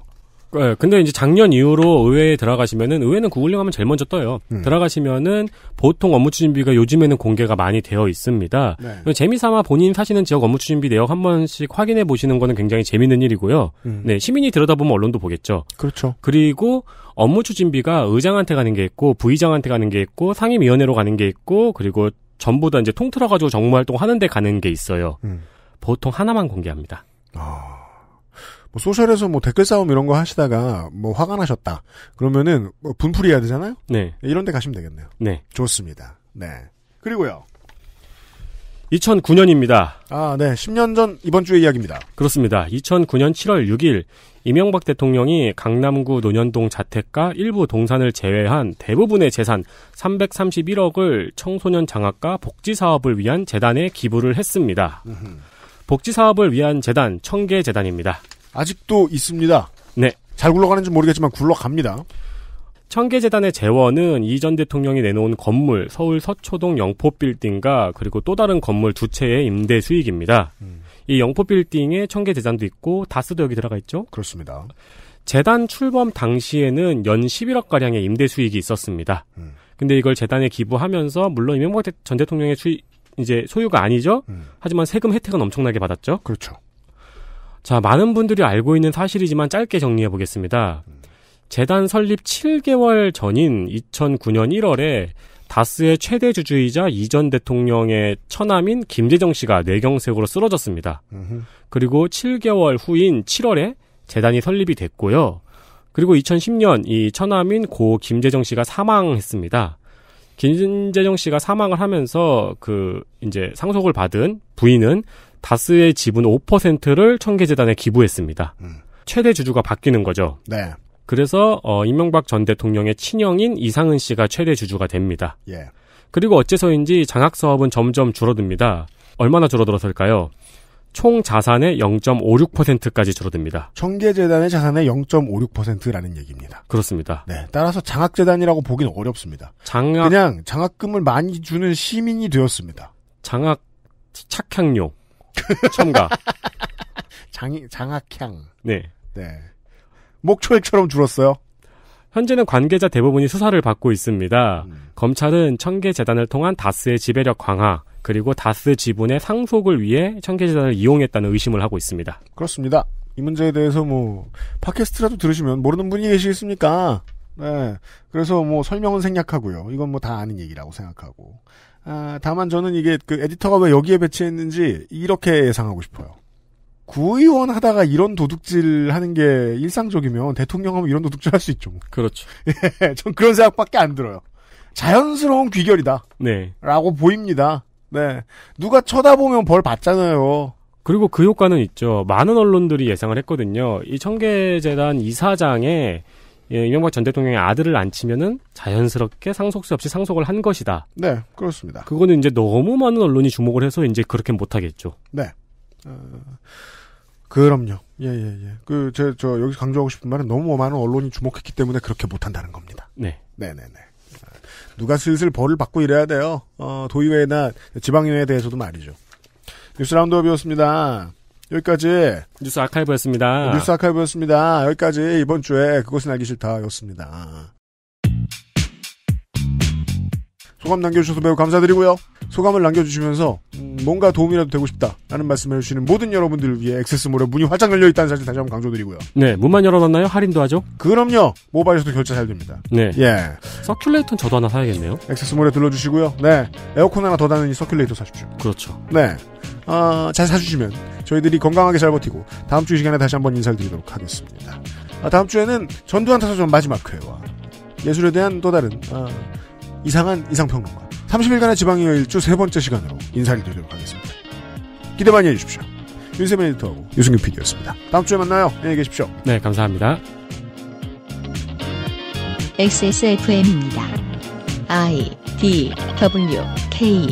네, 근데 이제 작년 이후로 의회에 들어가시면은 의회는 구글링 하면 제일 먼저 떠요. 음. 들어가시면은 보통 업무 추진비가 요즘에는 공개가 많이 되어 있습니다. 네. 재미삼아 본인 사시는 지역 업무 추진비 내역 한 번씩 확인해 보시는 거는 굉장히 재밌는 일이고요. 음. 네, 시민이 들여다보면 언론도 보겠죠. 그렇죠. 그리고 업무 추진비가 의장한테 가는 게 있고 부의장한테 가는 게 있고 상임위원회로 가는 게 있고 그리고 전부 다 이제 통틀어 가지고 정무 활동 하는데 가는 게 있어요. 음. 보통 하나만 공개합니다. 아... 뭐 소셜에서 뭐 댓글 싸움 이런 거 하시다가 뭐 화가 나셨다. 그러면은 뭐 분풀이 해야 되잖아요. 네. 이런 데 가시면 되겠네요. 네. 좋습니다. 네. 그리고요. 2009년입니다. 아, 네. 10년 전 이번 주의 이야기입니다. 그렇습니다. 2009년 7월 6일 이명박 대통령이 강남구 논현동 자택과 일부 동산을 제외한 대부분의 재산 331억을 청소년 장학과 복지 사업을 위한 재단에 기부를 했습니다. 복지 사업을 위한 재단 청계 재단입니다. 아직도 있습니다. 네. 잘 굴러가는지 모르겠지만 굴러갑니다. 청계재단의 재원은 이 전 대통령이 내놓은 건물 서울 서초동 영포빌딩과 그리고 또 다른 건물 두 채의 임대 수익입니다. 음. 이 영포빌딩에 청계재단도 있고 다스도 여기 들어가 있죠? 그렇습니다. 재단 출범 당시에는 연 11억 가량의 임대 수익이 있었습니다. 음. 근데 이걸 재단에 기부하면서 물론 이명박 전 대통령의 수익 이제 소유가 아니죠. 음. 하지만 세금 혜택은 엄청나게 받았죠. 그렇죠. 자, 많은 분들이 알고 있는 사실이지만 짧게 정리해 보겠습니다. 재단 설립 7개월 전인 2009년 1월에 다스의 최대 주주이자 이전 대통령의 처남인 김재정 씨가 뇌경색으로 쓰러졌습니다. 그리고 7개월 후인 7월에 재단이 설립이 됐고요. 그리고 2010년 이 처남인 고 김재정 씨가 사망했습니다. 김재정 씨가 사망을 하면서 그 이제 상속을 받은 부인은 다스의 지분 5%를 청계재단에 기부했습니다. 음. 최대 주주가 바뀌는 거죠. 네. 그래서 어, 이명박 전 대통령의 친형인 이상은 씨가 최대 주주가 됩니다. 예. 그리고 어째서인지 장학 사업은 점점 줄어듭니다. 얼마나 줄어들었을까요? 총 자산의 0.56%까지 줄어듭니다. 청계재단의 자산의 0.56%라는 얘기입니다. 그렇습니다. 네, 따라서 장학재단이라고 보긴 어렵습니다. 장학... 그냥 장학금을 많이 주는 시민이 되었습니다. 장학 착향료. 첨가. 장, 장악향. 네. 네. 목초액처럼 줄었어요. 현재는 관계자 대부분이 수사를 받고 있습니다. 음. 검찰은 청계재단을 통한 다스의 지배력 강화, 그리고 다스 지분의 상속을 위해 청계재단을 이용했다는 의심을 하고 있습니다. 그렇습니다. 이 문제에 대해서 뭐, 팟캐스트라도 들으시면 모르는 분이 계시겠습니까? 네. 그래서 뭐 설명은 생략하고요. 이건 뭐 다 아는 얘기라고 생각하고. 아, 다만 저는 이게 그 에디터가 왜 여기에 배치했는지 이렇게 예상하고 싶어요. 구의원 하다가 이런 도둑질 하는 게 일상적이면 대통령 하면 이런 도둑질 할 수 있죠. 뭐. 그렇죠. 예, 전 그런 생각밖에 안 들어요. 자연스러운 귀결이다. 네. 라고 보입니다. 네. 누가 쳐다보면 벌 받잖아요. 그리고 그 효과는 있죠. 많은 언론들이 예상을 했거든요. 이 청계재단 이사장의 예, 이명박 전 대통령의 아들을 안 치면은 자연스럽게 상속세 없이 상속을 한 것이다. 네, 그렇습니다. 그거는 이제 너무 많은 언론이 주목을 해서 이제 그렇게 못하겠죠. 네. 어, 그럼요. 예, 예, 예. 그, 제, 저, 여기서 강조하고 싶은 말은 너무 많은 언론이 주목했기 때문에 그렇게 못한다는 겁니다. 네. 네네네. 네, 네. 누가 슬슬 벌을 받고 이래야 돼요. 어, 도의회나 지방의회에 대해서도 말이죠. 뉴스 라운드업이었습니다. 여기까지 뉴스 아카이브였습니다. 뉴스 아카이브였습니다. 여기까지 이번 주에 그것은 알기 싫다였습니다. 소감 남겨주셔서 매우 감사드리고요. 소감을 남겨주시면서 뭔가 도움이라도 되고 싶다라는 말씀을 해주시는 모든 여러분들을 위해 액세스몰에 문이 활짝 열려 있다는 사실 다시 한번 강조드리고요. 네, 문만 열어놨나요? 할인도 하죠? 그럼요. 모바일에서도 결제 잘 됩니다. 네. 예. 서큘레이터는 저도 하나 사야겠네요. 액세스몰에 들러주시고요. 네. 에어컨 하나 더 다는 이 서큘레이터 사십시오. 그렇죠. 네. 어, 잘 사주시면 저희들이 건강하게 잘 버티고 다음 주 이 시간에 다시 한번 인사를 드리도록 하겠습니다. 아, 다음 주에는 전두환 타사전 마지막 회와 예술에 대한 또 다른 아, 이상한 이상평론과 30일간의 지방여 일주 세 번째 시간으로 인사를 드리도록 하겠습니다. 기대 많이 해주십시오. 윤세민 에디터하고 유승규 PD였습니다. 다음 주에 만나요. 안녕히 계십시오. 네, 감사합니다. XSFM입니다. I D W K